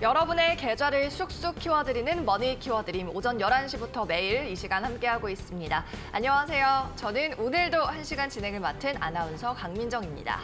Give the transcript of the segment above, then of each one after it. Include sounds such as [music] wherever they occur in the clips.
여러분의 계좌를 쑥쑥 키워드리는 머니 키워드림 오전 11시부터 매일 이 시간 함께하고 있습니다. 안녕하세요. 저는 오늘도 한시간 진행을 맡은 아나운서 강민정입니다.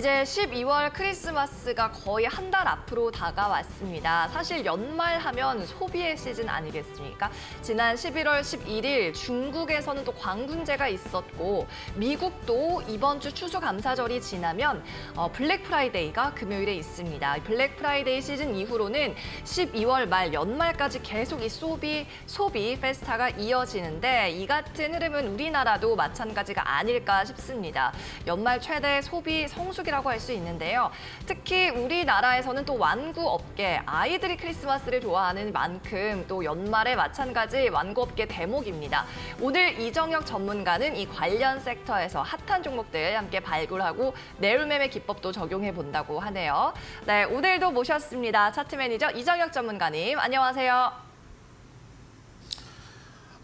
이제 12월 크리스마스가 거의 한 달 앞으로 다가왔습니다. 사실 연말하면 소비의 시즌 아니겠습니까? 지난 11월 11일 중국에서는 또 광군제가 있었고 미국도 이번 주 추수감사절이 지나면 어, 블랙 프라이데이가 금요일에 있습니다. 블랙 프라이데이 시즌 이후로는 12월 말 연말까지 계속 이 소비, 소비 페스타가 이어지는데 이 같은 흐름은 우리나라도 마찬가지가 아닐까 싶습니다. 연말 최대 소비 성수 풍속이라고 할 수 있는데요. 특히 우리나라에서는 또 완구업계, 아이들이 크리스마스를 좋아하는 만큼 또 연말에 마찬가지 완구업계 대목입니다. 오늘 이정혁 전문가는 이 관련 섹터에서 핫한 종목들 함께 발굴하고 내울매매 기법도 적용해 본다고 하네요. 네, 오늘도 모셨습니다. 차트 매니저 이정혁 전문가님, 안녕하세요.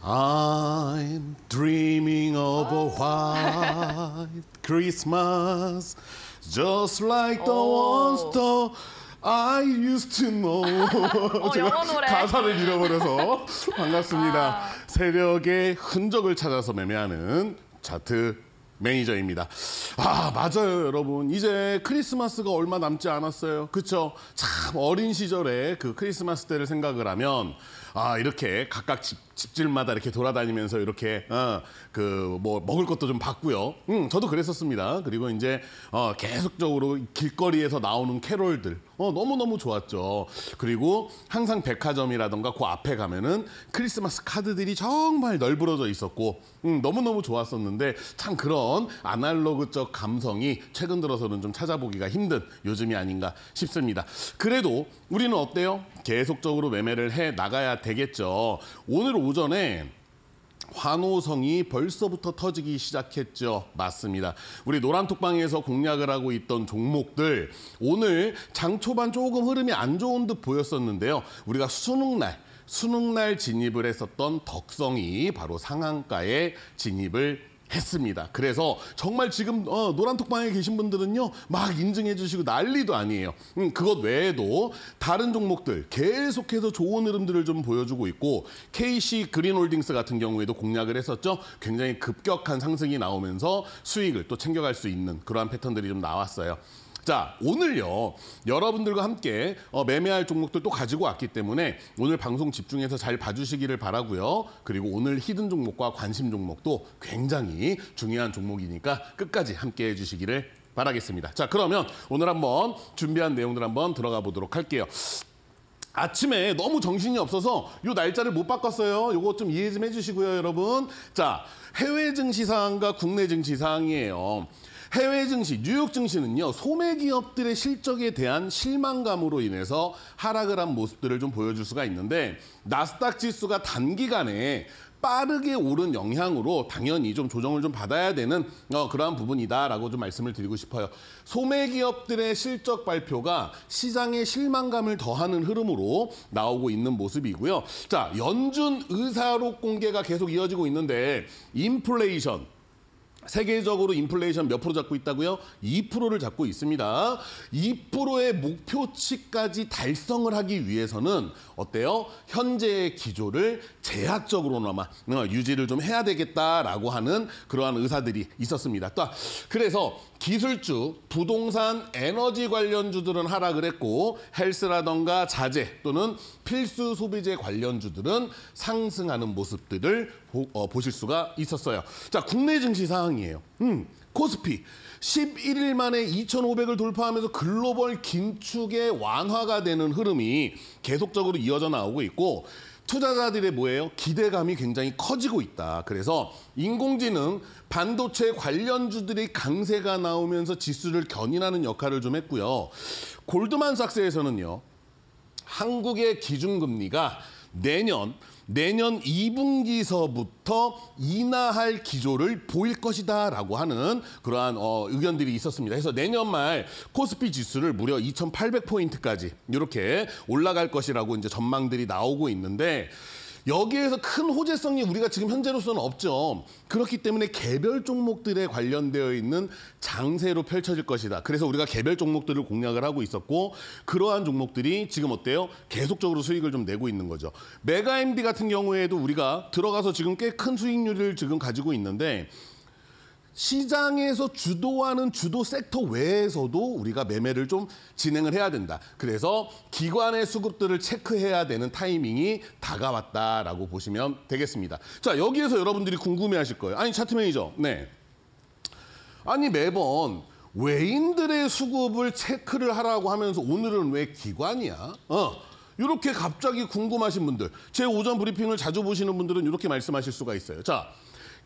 I'm dreaming of a white Christmas. Just like the 어. one s t I used to know. [laughs] 어, 제가 가사를 잃어버려서 [laughs] 반갑습니다. 아. 세력의 흔적을 찾아서 매매하는 차트 매니저입니다. 아 맞아요 여러분 이제 크리스마스가 얼마 남지 않았어요. 그쵸? 참 어린 시절에 그 크리스마스 때를 생각을 하면 아 이렇게 각각 집, 집들마다 이렇게 돌아다니면서 이렇게 어, 그뭐 먹을 것도 좀 봤고요. 음, 저도 그랬었습니다. 그리고 이제 어, 계속적으로 길거리에서 나오는 캐롤들 어, 너무너무 좋았죠. 그리고 항상 백화점이라던가 그 앞에 가면은 크리스마스 카드들이 정말 널브러져 있었고 음, 너무너무 좋았었는데 참 그런 아날로그적 감성이 최근 들어서는 좀 찾아보기가 힘든 요즘이 아닌가 싶습니다. 그래도 우리는 어때요? 계속적으로 매매를 해 나가야 되겠죠. 오늘 오전에 환호성이 벌써부터 터지기 시작했죠. 맞습니다. 우리 노란톡방에서 공략을 하고 있던 종목들 오늘 장 초반 조금 흐름이 안 좋은 듯 보였었는데요. 우리가 수능날 수능날 진입을 했었던 덕성이 바로 상한가에 진입을 했습니다. 그래서 정말 지금 어, 노란톡방에 계신 분들은요. 막 인증해 주시고 난리도 아니에요. 음, 그것 외에도 다른 종목들 계속해서 좋은 흐름들을 좀 보여주고 있고 KC 그린홀딩스 같은 경우에도 공략을 했었죠. 굉장히 급격한 상승이 나오면서 수익을 또 챙겨갈 수 있는 그러한 패턴들이 좀 나왔어요. 자, 오늘요. 여러분들과 함께 어, 매매할 종목들 또 가지고 왔기 때문에 오늘 방송 집중해서 잘 봐주시기를 바라고요. 그리고 오늘 히든 종목과 관심 종목도 굉장히 중요한 종목이니까 끝까지 함께해 주시기를 바라겠습니다. 자, 그러면 오늘 한번 준비한 내용들 한번 들어가 보도록 할게요. 아침에 너무 정신이 없어서 요 날짜를 못 바꿨어요. 요거 좀 이해 좀 해주시고요, 여러분. 자, 해외 증시 상과 국내 증시 상이에요 해외 증시, 뉴욕 증시는요. 소매 기업들의 실적에 대한 실망감으로 인해서 하락을 한 모습들을 좀 보여줄 수가 있는데 나스닥 지수가 단기간에 빠르게 오른 영향으로 당연히 좀 조정을 좀 받아야 되는 어, 그러한 부분이다라고 좀 말씀을 드리고 싶어요. 소매 기업들의 실적 발표가 시장의 실망감을 더하는 흐름으로 나오고 있는 모습이고요. 자, 연준 의사록 공개가 계속 이어지고 있는데 인플레이션 세계적으로 인플레이션 몇 프로 잡고 있다고요? 2%를 잡고 있습니다. 2%의 목표치까지 달성을 하기 위해서는 어때요? 현재의 기조를 제약적으로나마 유지를 좀 해야 되겠다라고 하는 그러한 의사들이 있었습니다. 또 그래서 기술주, 부동산, 에너지 관련주들은 하락을 했고 헬스라던가 자재 또는 필수 소비재 관련주들은 상승하는 모습들을 보, 어, 보실 수가 있었어요. 자, 국내 증시 상황이에요. 음, 코스피 11일 만에 2,500을 돌파하면서 글로벌 긴축의 완화가 되는 흐름이 계속적으로 이어져 나오고 있고 투자자들의 뭐예요? 기대감이 굉장히 커지고 있다. 그래서 인공지능, 반도체 관련주들의 강세가 나오면서 지수를 견인하는 역할을 좀 했고요. 골드만삭스에서는요. 한국의 기준금리가 내년 내년 2분기서부터 인하할 기조를 보일 것이다 라고 하는 그러한 어, 의견들이 있었습니다. 그래서 내년 말 코스피 지수를 무려 2,800포인트까지 이렇게 올라갈 것이라고 이제 전망들이 나오고 있는데 여기에서 큰 호재성이 우리가 지금 현재로서는 없죠. 그렇기 때문에 개별 종목들에 관련되어 있는 장세로 펼쳐질 것이다. 그래서 우리가 개별 종목들을 공략을 하고 있었고 그러한 종목들이 지금 어때요? 계속적으로 수익을 좀 내고 있는 거죠. 메가 MD 같은 경우에도 우리가 들어가서 지금 꽤 큰 수익률을 지금 가지고 있는데 시장에서 주도하는 주도 섹터 외에서도 우리가 매매를 좀 진행을 해야 된다. 그래서 기관의 수급들을 체크해야 되는 타이밍이 다가왔다라고 보시면 되겠습니다. 자, 여기에서 여러분들이 궁금해하실 거예요. 아니, 차트 매니저, 네. 아니, 매번 외인들의 수급을 체크를 하라고 하면서 오늘은 왜 기관이야? 어. 이렇게 갑자기 궁금하신 분들, 제 오전 브리핑을 자주 보시는 분들은 이렇게 말씀하실 수가 있어요. 자,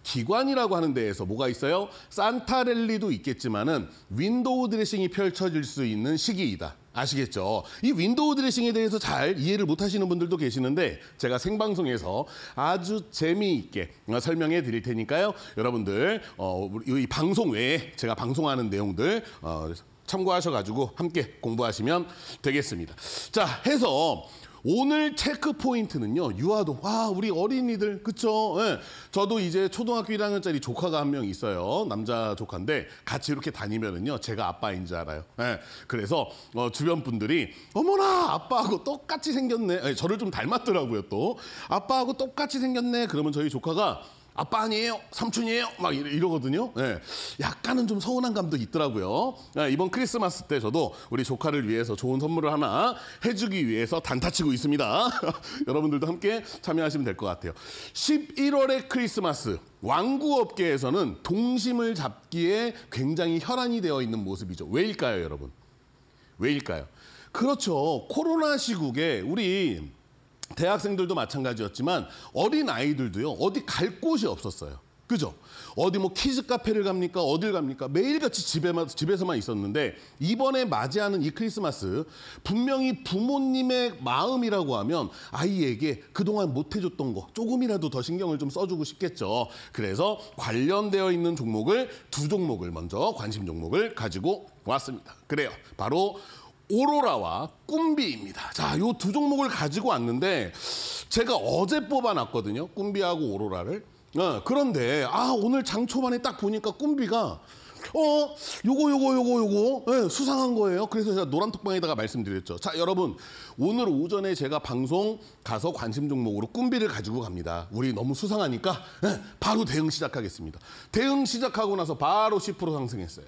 기관이라고 하는 데에서 뭐가 있어요? 산타랠리도 있겠지만은 윈도우 드레싱이 펼쳐질 수 있는 시기이다. 아시겠죠? 이 윈도우 드레싱에 대해서 잘 이해를 못하시는 분들도 계시는데 제가 생방송에서 아주 재미있게 어, 설명해 드릴 테니까요. 여러분들 어, 이 방송 외에 제가 방송하는 내용들 어, 참고하셔가지고 함께 공부하시면 되겠습니다. 자, 해서 오늘 체크 포인트는요. 유아동. 와, 우리 어린이들. 그쵸? 예. 저도 이제 초등학교 1학년짜리 조카가 한 명 있어요. 남자 조카인데 같이 이렇게 다니면은요. 제가 아빠인 줄 알아요. 예. 그래서 어, 주변 분들이 어머나 아빠하고 똑같이 생겼네. 예, 저를 좀 닮았더라고요 또. 아빠하고 똑같이 생겼네. 그러면 저희 조카가 아빠 아니에요? 삼촌이에요? 막 이러, 거든요 네. 예. 약간은 좀 서운한 감도 있더라고요. 네, 이번 크리스마스 때 저도 우리 조카를 위해서 좋은 선물을 하나 해주기 위해서 단타치고 있습니다. [laughs] 여러분들도 함께 참여하시면 될 것 같아요. 11월의 크리스마스. 왕구업계에서는 동심을 잡기에 굉장히 혈안이 되어 있는 모습이죠. 왜일까요, 여러분? 왜일까요? 그렇죠. 코로나 시국에 우리 대학생들도 마찬가지였지만 어린 아이들도요. 어디 갈 곳이 없었어요. 그죠? 어디 뭐 키즈 카페를 갑니까? 어딜 갑니까? 매일같이 집에만, 집에서만 있었는데 이번에 맞이하는 이 크리스마스 분명히 부모님의 마음이라고 하면 아이에게 그동안 못 해줬던 거 조금이라도 더 신경을 좀 써주고 싶겠죠. 그래서 관련되어 있는 종목을 두 종목을 먼저 관심 종목을 가지고 왔습니다. 그래요. 바로 오로라와 꿈비입니다. 자, 요 두 종목을 가지고 왔는데 제가 어제 뽑아놨거든요. 꿈비하고 오로라를. 어, 그런데 아 오늘 장 초반에 딱 보니까 꿈비가 어 요거 요거 요거 요거 네, 수상한 거예요. 그래서 제가 노란 톡방에다가 말씀드렸죠. 자 여러분 오늘 오전에 제가 방송 가서 관심 종목으로 꿈비를 가지고 갑니다. 우리 너무 수상하니까 네, 바로 대응 시작하겠습니다. 대응 시작하고 나서 바로 10% 상승했어요.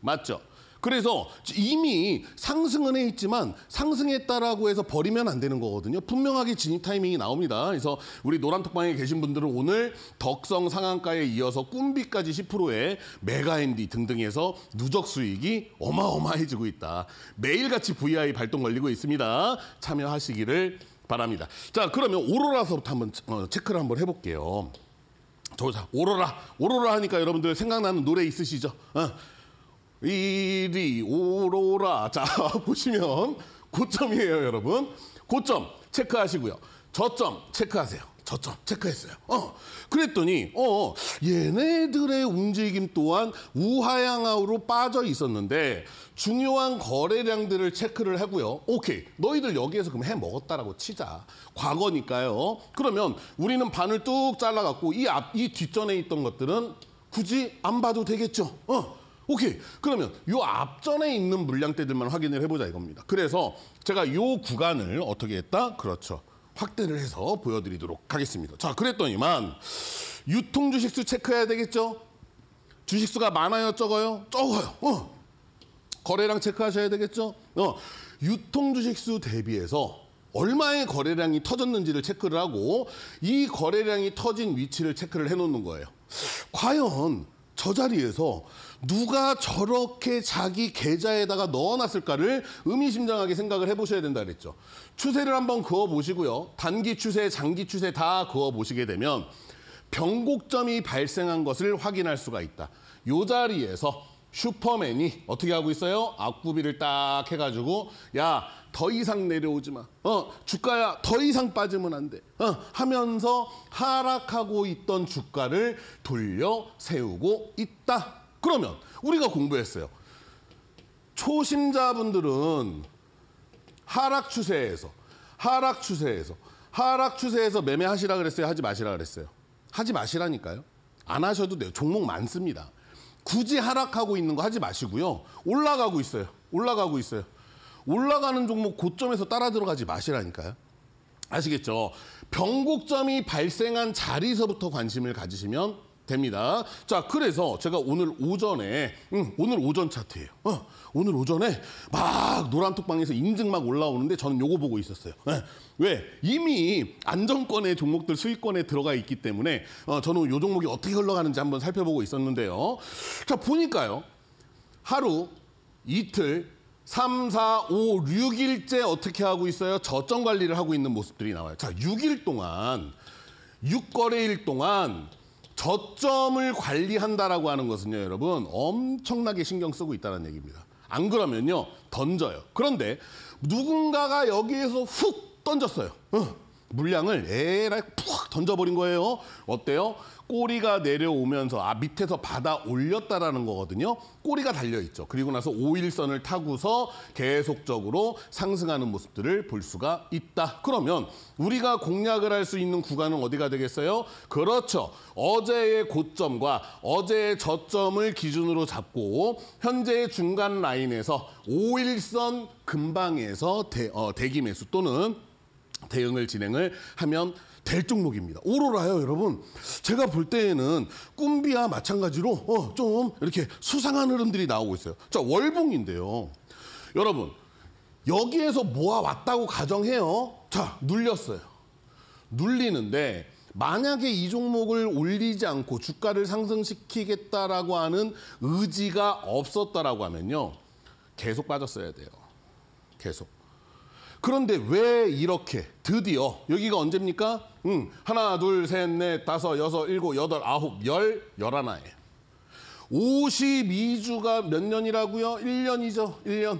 맞죠? 그래서 이미 상승은 해 있지만 상승했다라고 해서 버리면 안 되는 거거든요. 분명하게 진입 타이밍이 나옵니다. 그래서 우리 노란톡방에 계신 분들은 오늘 덕성 상한가에 이어서 꿈비까지 10%에 메가 m 디 등등해서 누적 수익이 어마어마해지고 있다. 매일같이 VI 발동 걸리고 있습니다. 참여하시기를 바랍니다. 자 그러면 오로라서부터 한번 어, 체크를 한번 해볼게요. 저자 오로라 오로라 하니까 여러분들 생각나는 노래 있으시죠? 어. 이리 오로라 자 [laughs] 보시면 고점이에요 여러분 고점 체크하시고요 저점 체크하세요 저점 체크했어요 어 그랬더니 어 얘네들의 움직임 또한 우하향하로 빠져 있었는데 중요한 거래량들을 체크를 하고요 오케이 너희들 여기에서 그럼 해 먹었다라고 치자 과거니까요 그러면 우리는 반을 뚝 잘라갖고 이 앞 이 뒷전에 있던 것들은 굳이 안 봐도 되겠죠 어 오케이. 그러면 요 앞전에 있는 물량대들만 확인을 해보자 이겁니다. 그래서 제가 요 구간을 어떻게 했다? 그렇죠. 확대를 해서 보여드리도록 하겠습니다. 자, 그랬더니만 유통 주식수 체크해야 되겠죠? 주식수가 많아요, 적어요? 적어요. 어. 거래량 체크하셔야 되겠죠? 어. 유통 주식수 대비해서 얼마의 거래량이 터졌는지를 체크를 하고 이 거래량이 터진 위치를 체크를 해놓는 거예요. 과연 저 자리에서 누가 저렇게 자기 계좌에다가 넣어놨을까를 의미심장하게 생각을 해보셔야 된다 그랬죠. 추세를 한번 그어보시고요. 단기 추세, 장기 추세 다 그어보시게 되면 변곡점이 발생한 것을 확인할 수가 있다. 요 자리에서 슈퍼맨이 어떻게 하고 있어요? 앞구비를딱 해가지고 야더 이상 내려오지 마. 어, 주가야 더 이상 빠지면 안 돼. 어, 하면서 하락하고 있던 주가를 돌려 세우고 있다. 그러면 우리가 공부했어요. 초심자분들은 하락 추세에서 하락 추세에서 하락 추세에서 매매하시라 그랬어요. 하지 마시라 그랬어요. 하지 마시라니까요. 안 하셔도 돼요. 종목 많습니다. 굳이 하락하고 있는 거 하지 마시고요. 올라가고 있어요. 올라가고 있어요. 올라가는 종목 고점에서 따라 들어가지 마시라니까요. 아시겠죠? 변곡점이 발생한 자리서부터 관심을 가지시면 됩니다. 자, 그래서 제가 오늘 오전에, 응, 음, 오늘 오전 차트예요. 어, 오늘 오전에 막 노란톡방에서 인증 막 올라오는데 저는 요거 보고 있었어요. 네. 왜? 이미 안정권의 종목들 수익권에 들어가 있기 때문에 어, 저는 요 종목이 어떻게 흘러가는지 한번 살펴보고 있었는데요. 자, 보니까요. 하루, 이틀, 3, 4, 5, 6일째 어떻게 하고 있어요? 저점 관리를 하고 있는 모습들이 나와요. 자, 육일 동안, 6거래일 동안 저점을 관리한다라고 하는 것은요, 여러분 엄청나게 신경 쓰고 있다는 얘기입니다. 안 그러면요, 던져요. 그런데 누군가가 여기에서 훅 던졌어요. 어. 물량을 에라 푹 던져버린 거예요. 어때요? 꼬리가 내려오면서 아 밑에서 받아 올렸다라는 거거든요. 꼬리가 달려있죠. 그리고 나서 오일선을 타고서 계속적으로 상승하는 모습들을 볼 수가 있다. 그러면 우리가 공략을 할 수 있는 구간은 어디가 되겠어요? 그렇죠. 어제의 고점과 어제의 저점을 기준으로 잡고 현재의 중간 라인에서 오일선 근방에서 대, 어, 대기 매수 또는 대응을 진행을 하면 될 종목입니다. 오로라요, 여러분. 제가 볼 때에는 꿈비와 마찬가지로 어, 좀 이렇게 수상한 흐름들이 나오고 있어요. 자, 월봉인데요. 여러분, 여기에서 모아왔다고 가정해요. 자, 눌렸어요. 눌리는데 만약에 이 종목을 올리지 않고 주가를 상승시키겠다라고 하는 의지가 없었다라고 하면요. 계속 빠졌어야 돼요. 계속. 그런데 왜 이렇게 드디어 여기가 언제입니까? 음, 하나, 둘, 셋, 넷, 다섯, 여섯, 일곱, 여덟, 아홉, 열, 열하나에 52주가 몇 년이라고요? 1년이죠, 1년.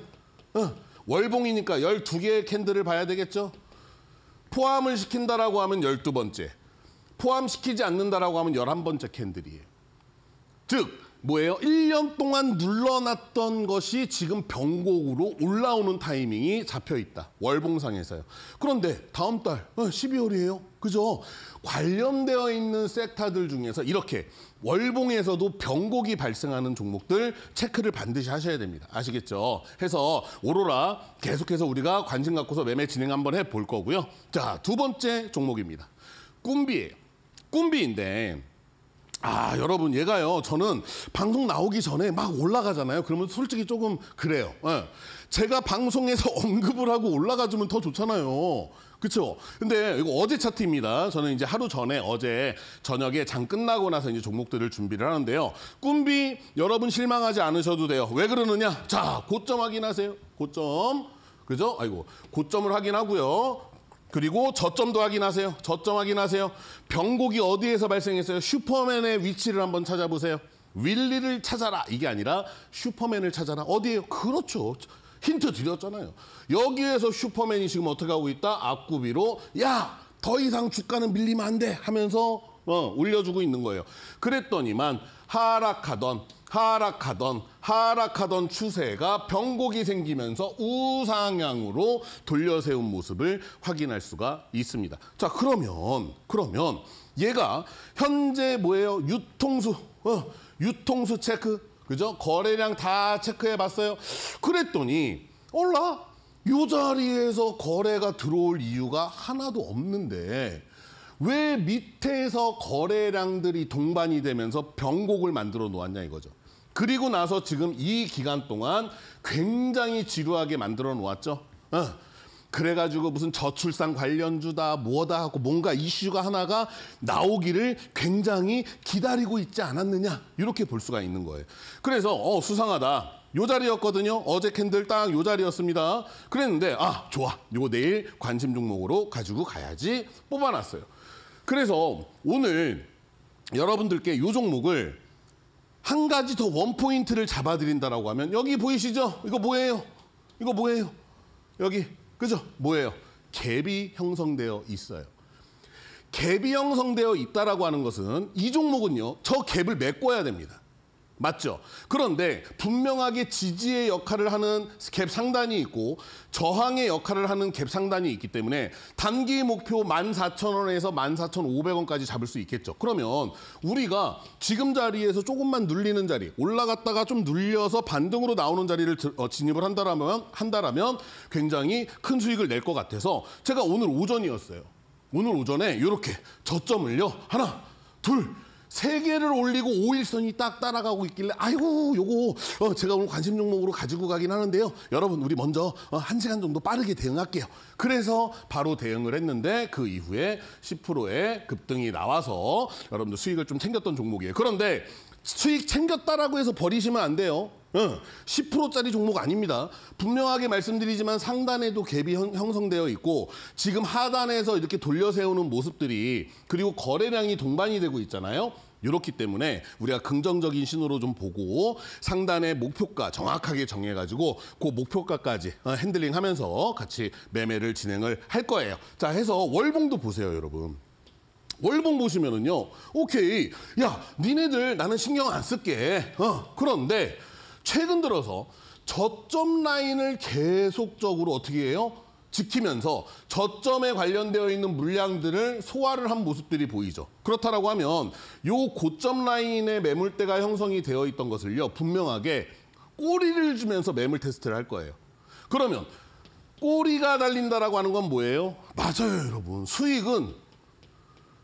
어, 월봉이니까 12개의 캔들을 봐야 되겠죠? 포함을 시킨다라고 하면 12번째, 포함시키지 않는다라고 하면 11번째 캔들이에요. 즉, 뭐예요? 1년 동안 눌러놨던 것이 지금 병곡으로 올라오는 타이밍이 잡혀 있다. 월봉상에서요. 그런데 다음 달 12월이에요. 어, 그죠? 관련되어 있는 섹터들 중에서 이렇게 월봉에서도 병곡이 발생하는 종목들 체크를 반드시 하셔야 됩니다. 아시겠죠? 해서 오로라 계속해서 우리가 관심 갖고서 매매 진행 한번 해볼 거고요. 자, 두 번째 종목입니다. 꿈비예요. 꿈비인데 아, 여러분, 얘가요, 저는 방송 나오기 전에 막 올라가잖아요. 그러면 솔직히 조금 그래요. 예. 제가 방송에서 [laughs] 언급을 하고 올라가주면 더 좋잖아요. 그렇죠. 근데 이거 어제 차트입니다. 저는 이제 하루 전에 어제 저녁에 장 끝나고 나서 이제 종목들을 준비를 하는데요. 꿈비 여러분 실망하지 않으셔도 돼요. 왜 그러느냐? 자, 고점 확인하세요. 고점. 그죠? 아이고. 고점을 확인하고요. 그리고 저점도 확인하세요. 저점 확인하세요. 병곡이 어디에서 발생했어요? 슈퍼맨의 위치를 한번 찾아보세요. 윌리를 찾아라. 이게 아니라 슈퍼맨을 찾아라. 어디에요? 그렇죠. 힌트 드렸잖아요. 여기에서 슈퍼맨이 지금 어떻게 하고 있다? 앞구비로 야! 더 이상 주가는 밀리면 안 돼! 하면서 어, 올려주고 있는 거예요. 그랬더니만 하락하던 하락하던 하락하던 추세가 변곡이 생기면서 우상향으로 돌려세운 모습을 확인할 수가 있습니다. 자 그러면 그러면 얘가 현재 뭐예요? 유통수 어, 유통수 체크 그죠? 거래량 다 체크해봤어요. 그랬더니 올라 이 자리에서 거래가 들어올 이유가 하나도 없는데 왜 밑에서 거래량들이 동반이 되면서 변곡을 만들어 놓았냐 이거죠. 그리고 나서 지금 이 기간 동안 굉장히 지루하게 만들어 놓았죠. 어. 그래가지고 무슨 저출산 관련주다 뭐다 하고 뭔가 이슈가 하나가 나오기를 굉장히 기다리고 있지 않았느냐 이렇게 볼 수가 있는 거예요. 그래서 어 수상하다. 요 자리였거든요. 어제 캔들 딱 요 자리였습니다. 그랬는데 아 좋아. 이거 내일 관심 종목으로 가지고 가야지 뽑아놨어요. 그래서 오늘 여러분들께 요 종목을 한 가지 더 원포인트를 잡아드린다라고 하면 여기 보이시죠? 이거 뭐예요? 이거 뭐예요? 여기 그죠? 뭐예요? 갭이 형성되어 있어요. 갭이 형성되어 있다라고 하는 것은 이 종목은요. 저 갭을 메꿔야 됩니다. 맞죠? 그런데 분명하게 지지의 역할을 하는 갭 상단이 있고 저항의 역할을 하는 갭 상단이 있기 때문에 단기 목표 14,000원에서 14,500원까지 잡을 수 있겠죠. 그러면 우리가 지금 자리에서 조금만 눌리는 자리, 올라갔다가 좀 눌려서 반등으로 나오는 자리를 어, 진입을 한다라면 한다라면 굉장히 큰 수익을 낼 것 같아서 제가 오늘 오전이었어요. 오늘 오전에 이렇게 저점을요. 하나, 둘, 세 개를 올리고 5일선이 딱 따라가고 있길래 아이고 요거 어, 제가 오늘 관심 종목으로 가지고 가긴 하는데요. 여러분 우리 먼저 어, 한시간 정도 빠르게 대응할게요. 그래서 바로 대응을 했는데 그 이후에 10%의 급등이 나와서 여러분들 수익을 좀 챙겼던 종목이에요. 그런데 수익 챙겼다라고 해서 버리시면 안 돼요. 10%짜리 어, 종목 아닙니다. 분명하게 말씀드리지만 상단에도 갭이 형, 성되어 있고 지금 하단에서 이렇게 돌려 세우는 모습들이 그리고 거래량이 동반이 되고 있잖아요. 이렇기 때문에 우리가 긍정적인 신호로 좀 보고 상단의 목표가 정확하게 정해가지고 그 목표가까지 어, 핸들링하면서 같이 매매를 진행을 할 거예요. 자 해서 월봉도 보세요 여러분. 월봉 보시면은요, 오케이, 야, 니네들 나는 신경 안 쓸게. 어, 그런데 최근 들어서 저점 라인을 계속적으로 어떻게 해요? 지키면서 저점에 관련되어 있는 물량들을 소화를 한 모습들이 보이죠. 그렇다라고 하면 요 고점 라인에 매물대가 형성이 되어 있던 것을요. 분명하게 꼬리를 주면서 매물 테스트를 할 거예요. 그러면 꼬리가 달린다라고 하는 건 뭐예요? 맞아요, 여러분. 수익은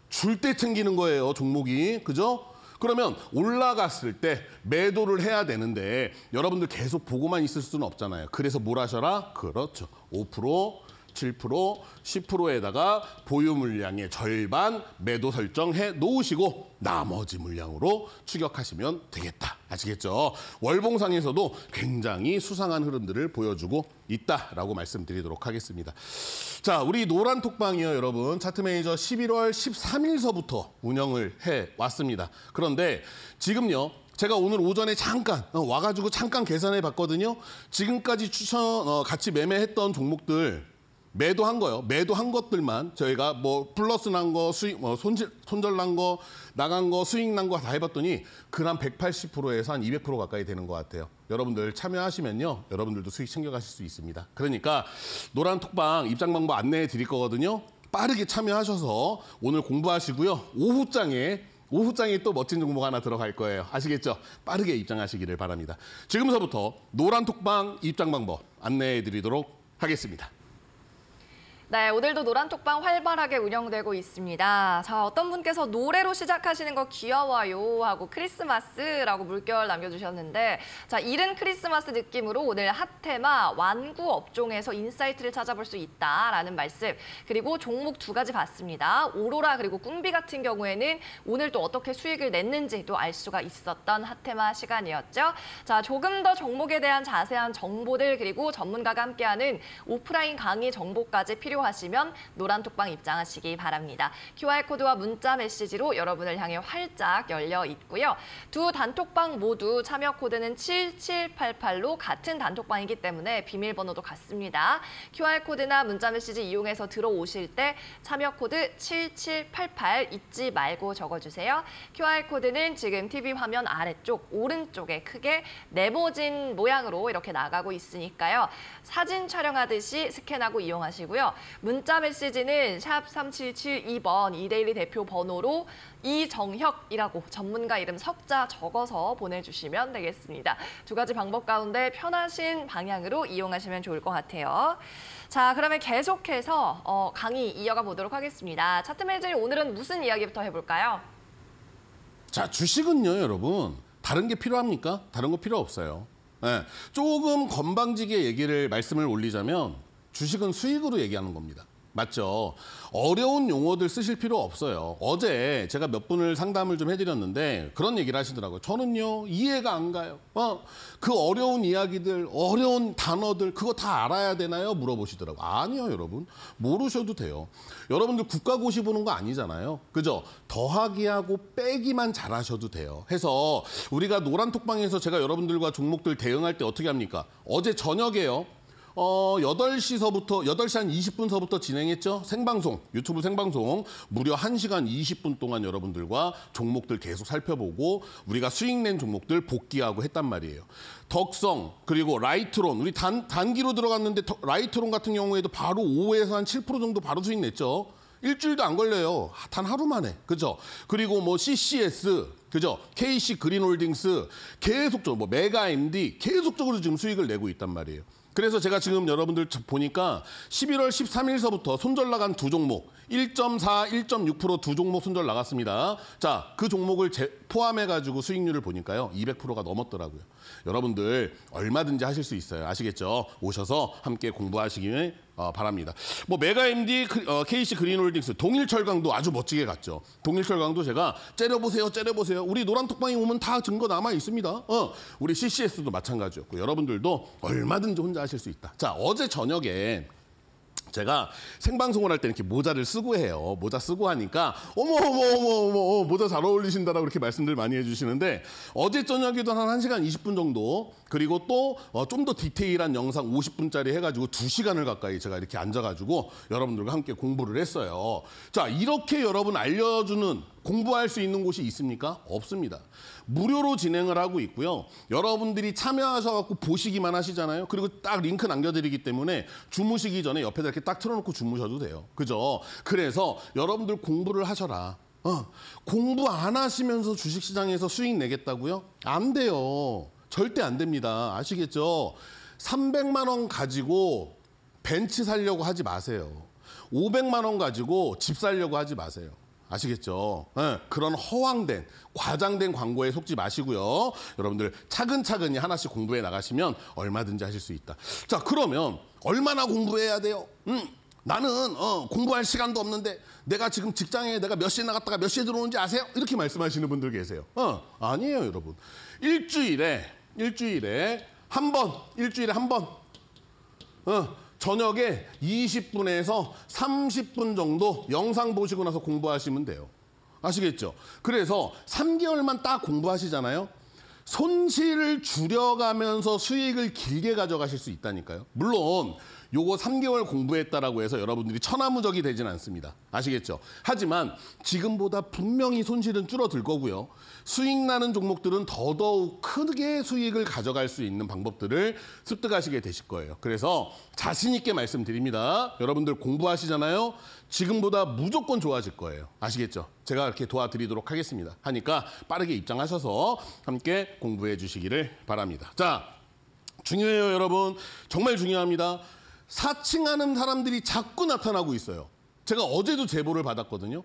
줄 때 챙기는 거예요, 종목이. 그죠? 그러면 올라갔을 때 매도를 해야 되는데 여러분들 계속 보고만 있을 수는 없잖아요. 그래서 뭘 하셔라? 그렇죠. 5% 7%, 10%에다가 보유 물량의 절반 매도 설정해 놓으시고 나머지 물량으로 추격하시면 되겠다. 아시겠죠? 월봉상에서도 굉장히 수상한 흐름들을 보여주고 있다라고 말씀드리도록 하겠습니다. 자, 우리 노란 톡방이요, 여러분. 차트 매니저 11월 13일서부터 운영을 해 왔습니다. 그런데 지금요, 제가 오늘 오전에 잠깐 어, 와가지고 잠깐 계산해 봤거든요. 지금까지 추천 어, 같이 매매했던 종목들 매도한 거예요. 매도한 것들만 저희가 뭐 플러스 난 거, 수익, 뭐 손질, 손절 난 거, 나간 거, 수익 난 거 다 해봤더니 그 한 180%에서 한 200% 가까이 되는 것 같아요. 여러분들 참여하시면요. 여러분들도 수익 챙겨가실 수 있습니다. 그러니까 노란 톡방 입장 방법 안내해 드릴 거거든요. 빠르게 참여하셔서 오늘 공부하시고요. 오후장에 오후장에 또 멋진 정보가 하나 들어갈 거예요. 아시겠죠? 빠르게 입장하시기를 바랍니다. 지금서부터 노란 톡방 입장 방법 안내해 드리도록 하겠습니다. 네, 오늘도 노란 톡방 활발하게 운영되고 있습니다. 자, 어떤 분께서 노래로 시작하시는 거 귀여워요 하고 크리스마스라고 물결 남겨주셨는데 자, 이른 크리스마스 느낌으로 오늘 핫테마 완구 업종에서 인사이트를 찾아볼 수 있다라는 말씀 그리고 종목 두 가지 봤습니다. 오로라 그리고 꿈비 같은 경우에는 오늘 또 어떻게 수익을 냈는지도 알 수가 있었던 핫테마 시간이었죠. 자, 조금 더 종목에 대한 자세한 정보들 그리고 전문가가 함께하는 오프라인 강의 정보까지 필요 필요하시면 노란톡방 입장하시기 바랍니다. QR코드와 문자 메시지로 여러분을 향해 활짝 열려 있고요. 두 단톡방 모두 참여 코드는 7788로 같은 단톡방이기 때문에 비밀번호도 같습니다. QR코드나 문자 메시지 이용해서 들어오실 때 참여 코드 7788 잊지 말고 적어주세요. QR코드는 지금 TV 화면 아래쪽 오른쪽에 크게 네모진 모양으로 이렇게 나가고 있으니까요. 사진 촬영하듯이 스캔하고 이용하시고요. 문자 메시지는 샵 3772번 이데일리 대표 번호로 이정혁이라고 전문가 이름 석자 적어서 보내주시면 되겠습니다. 두 가지 방법 가운데 편하신 방향으로 이용하시면 좋을 것 같아요. 자, 그러면 계속해서 어, 강의 이어가 보도록 하겠습니다. 차트 매진 오늘은 무슨 이야기부터 해볼까요? 자, 주식은요, 여러분. 다른 게 필요합니까? 다른 거 필요 없어요. 네, 조금 건방지게 얘기를 말씀을 올리자면 주식은 수익으로 얘기하는 겁니다. 맞죠. 어려운 용어들 쓰실 필요 없어요. 어제 제가 몇 분을 상담을 좀 해드렸는데 그런 얘기를 하시더라고요. 저는요, 이해가 안 가요. 어, 그 어려운 이야기들, 어려운 단어들, 그거 다 알아야 되나요? 물어보시더라고요. 아니요, 여러분. 모르셔도 돼요. 여러분들 국가고시 보는 거 아니잖아요. 그죠? 더하기하고 빼기만 잘하셔도 돼요. 해서 우리가 노란톡방에서 제가 여러분들과 종목들 대응할 때 어떻게 합니까? 어제 저녁에요. 어, 8시서부터, 8시 한 20분서부터 진행했죠. 생방송, 유튜브 생방송 무려 1시간 20분 동안 여러분들과 종목들 계속 살펴보고 우리가 수익 낸 종목들 복귀하고 했단 말이에요. 덕성, 그리고 라이트론, 우리 단, 단기로 들어갔는데 더, 라이트론 같은 경우에도 바로 5에서 한 7% 정도 바로 수익 냈죠. 일주일도 안 걸려요. 단 하루 만에. 그죠? 그리고 뭐 CCS, 그죠? KC 그린홀딩스, 계속적으로 뭐 메가MD, 계속적으로 지금 수익을 내고 있단 말이에요. 그래서 제가 지금 여러분들 보니까 11월 13일서부터 손절 나간 두 종목 1.4, 1.6%두 종목 손절 나갔습니다. 자, 그 종목을 포함해가지고 수익률을 보니까요. 200%가 넘었더라고요. 여러분들 얼마든지 하실 수 있어요. 아시겠죠? 오셔서 함께 공부하시길 어, 바랍니다. 뭐 메가 MD 그, 어, KC 그린홀딩스 동일 철강도 아주 멋지게 갔죠. 동일 철강도 제가 째려보세요, 째려보세요. 우리 노란 톡방에 오면 다 증거 남아 있습니다. 어, 우리 CCS도 마찬가지였고 여러분들도 얼마든지 혼자 하실 수 있다. 자 어제 저녁에 제가 생방송을 할 때 이렇게 모자를 쓰고 해요. 모자 쓰고 하니까 어머 어머 어머 어머 어, 모자 잘 어울리신다라고 이렇게 말씀들 많이 해주시는데 어제 저녁에도 한 1시간 20분 정도 그리고 또 좀더 어, 디테일한 영상 50분짜리 해가지고 2시간을 가까이 제가 이렇게 앉아가지고 여러분들과 함께 공부를 했어요. 자, 이렇게 여러분 알려주는 공부할 수 있는 곳이 있습니까? 없습니다. 무료로 진행을 하고 있고요. 여러분들이 참여하셔서 보시기만 하시잖아요. 그리고 딱 링크 남겨드리기 때문에 주무시기 전에 옆에다 이렇게 딱 틀어놓고 주무셔도 돼요. 그죠? 그래서 여러분들 공부를 하셔라. 어, 공부 안 하시면서 주식시장에서 수익 내겠다고요? 안 돼요. 절대 안 됩니다. 아시겠죠? 300만 원 가지고 벤츠 살려고 하지 마세요. 500만 원 가지고 집 살려고 하지 마세요. 아시겠죠? 네, 그런 허황된, 과장된 광고에 속지 마시고요. 여러분들 차근차근히 하나씩 공부해 나가시면 얼마든지 하실 수 있다. 자, 그러면 얼마나 공부해야 돼요? 음, 나는 어, 공부할 시간도 없는데 내가 지금 직장에 내가 몇 시에 나갔다가 몇 시에 들어오는지 아세요? 이렇게 말씀하시는 분들 계세요. 어, 아니에요, 여러분. 일주일에 일주일에 한 번, 일주일에 한 번. 어, 저녁에 20분에서 30분 정도 영상 보시고 나서 공부하시면 돼요. 아시겠죠? 그래서 3개월만 딱 공부하시잖아요. 손실을 줄여가면서 수익을 길게 가져가실 수 있다니까요. 물론 요거 3개월 공부했다라고 해서 여러분들이 천하무적이 되진 않습니다. 아시겠죠? 하지만 지금보다 분명히 손실은 줄어들 거고요. 수익 나는 종목들은 더더욱 크게 수익을 가져갈 수 있는 방법들을 습득하시게 되실 거예요. 그래서 자신 있게 말씀드립니다. 여러분들 공부하시잖아요. 지금보다 무조건 좋아질 거예요. 아시겠죠? 제가 이렇게 도와드리도록 하겠습니다. 하니까 빠르게 입장하셔서 함께 공부해 주시기를 바랍니다. 자, 중요해요, 여러분. 정말 중요합니다. 사칭하는 사람들이 자꾸 나타나고 있어요. 제가 어제도 제보를 받았거든요.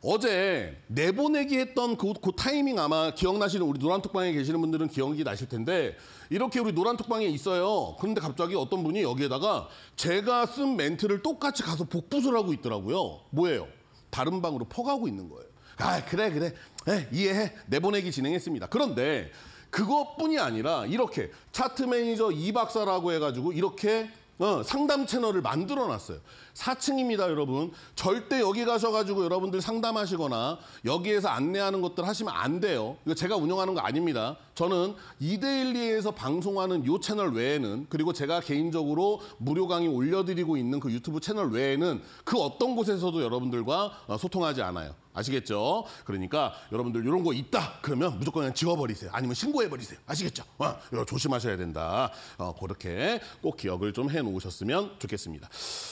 어제 내보내기 했던 그, 그 타이밍 아마 기억나시는 우리 노란톡방에 계시는 분들은 기억이 나실 텐데 이렇게 우리 노란톡방에 있어요. 그런데 갑자기 어떤 분이 여기에다가 제가 쓴 멘트를 똑같이 가서 복붙을 하고 있더라고요. 뭐예요? 다른 방으로 퍼가고 있는 거예요. 아 그래 그래 에, 이해해 내보내기 진행했습니다. 그런데 그것뿐이 아니라 이렇게 차트 매니저 이 박사라고 해가지고 이렇게 어, 상담 채널을 만들어 놨어요. 4층입니다, 여러분. 절대 여기 가셔가지고 여러분들 상담하시거나 여기에서 안내하는 것들 하시면 안 돼요. 이거 제가 운영하는 거 아닙니다. 저는 이데일리에서 방송하는 요 채널 외에는 그리고 제가 개인적으로 무료 강의 올려드리고 있는 그 유튜브 채널 외에는 그 어떤 곳에서도 여러분들과 어, 소통하지 않아요. 아시겠죠? 그러니까 여러분들 이런 거 있다 그러면 무조건 그냥 지워버리세요. 아니면 신고해버리세요. 아시겠죠? 어, 조심하셔야 된다. 어, 그렇게 꼭 기억을 좀 해놓으셨으면 좋겠습니다.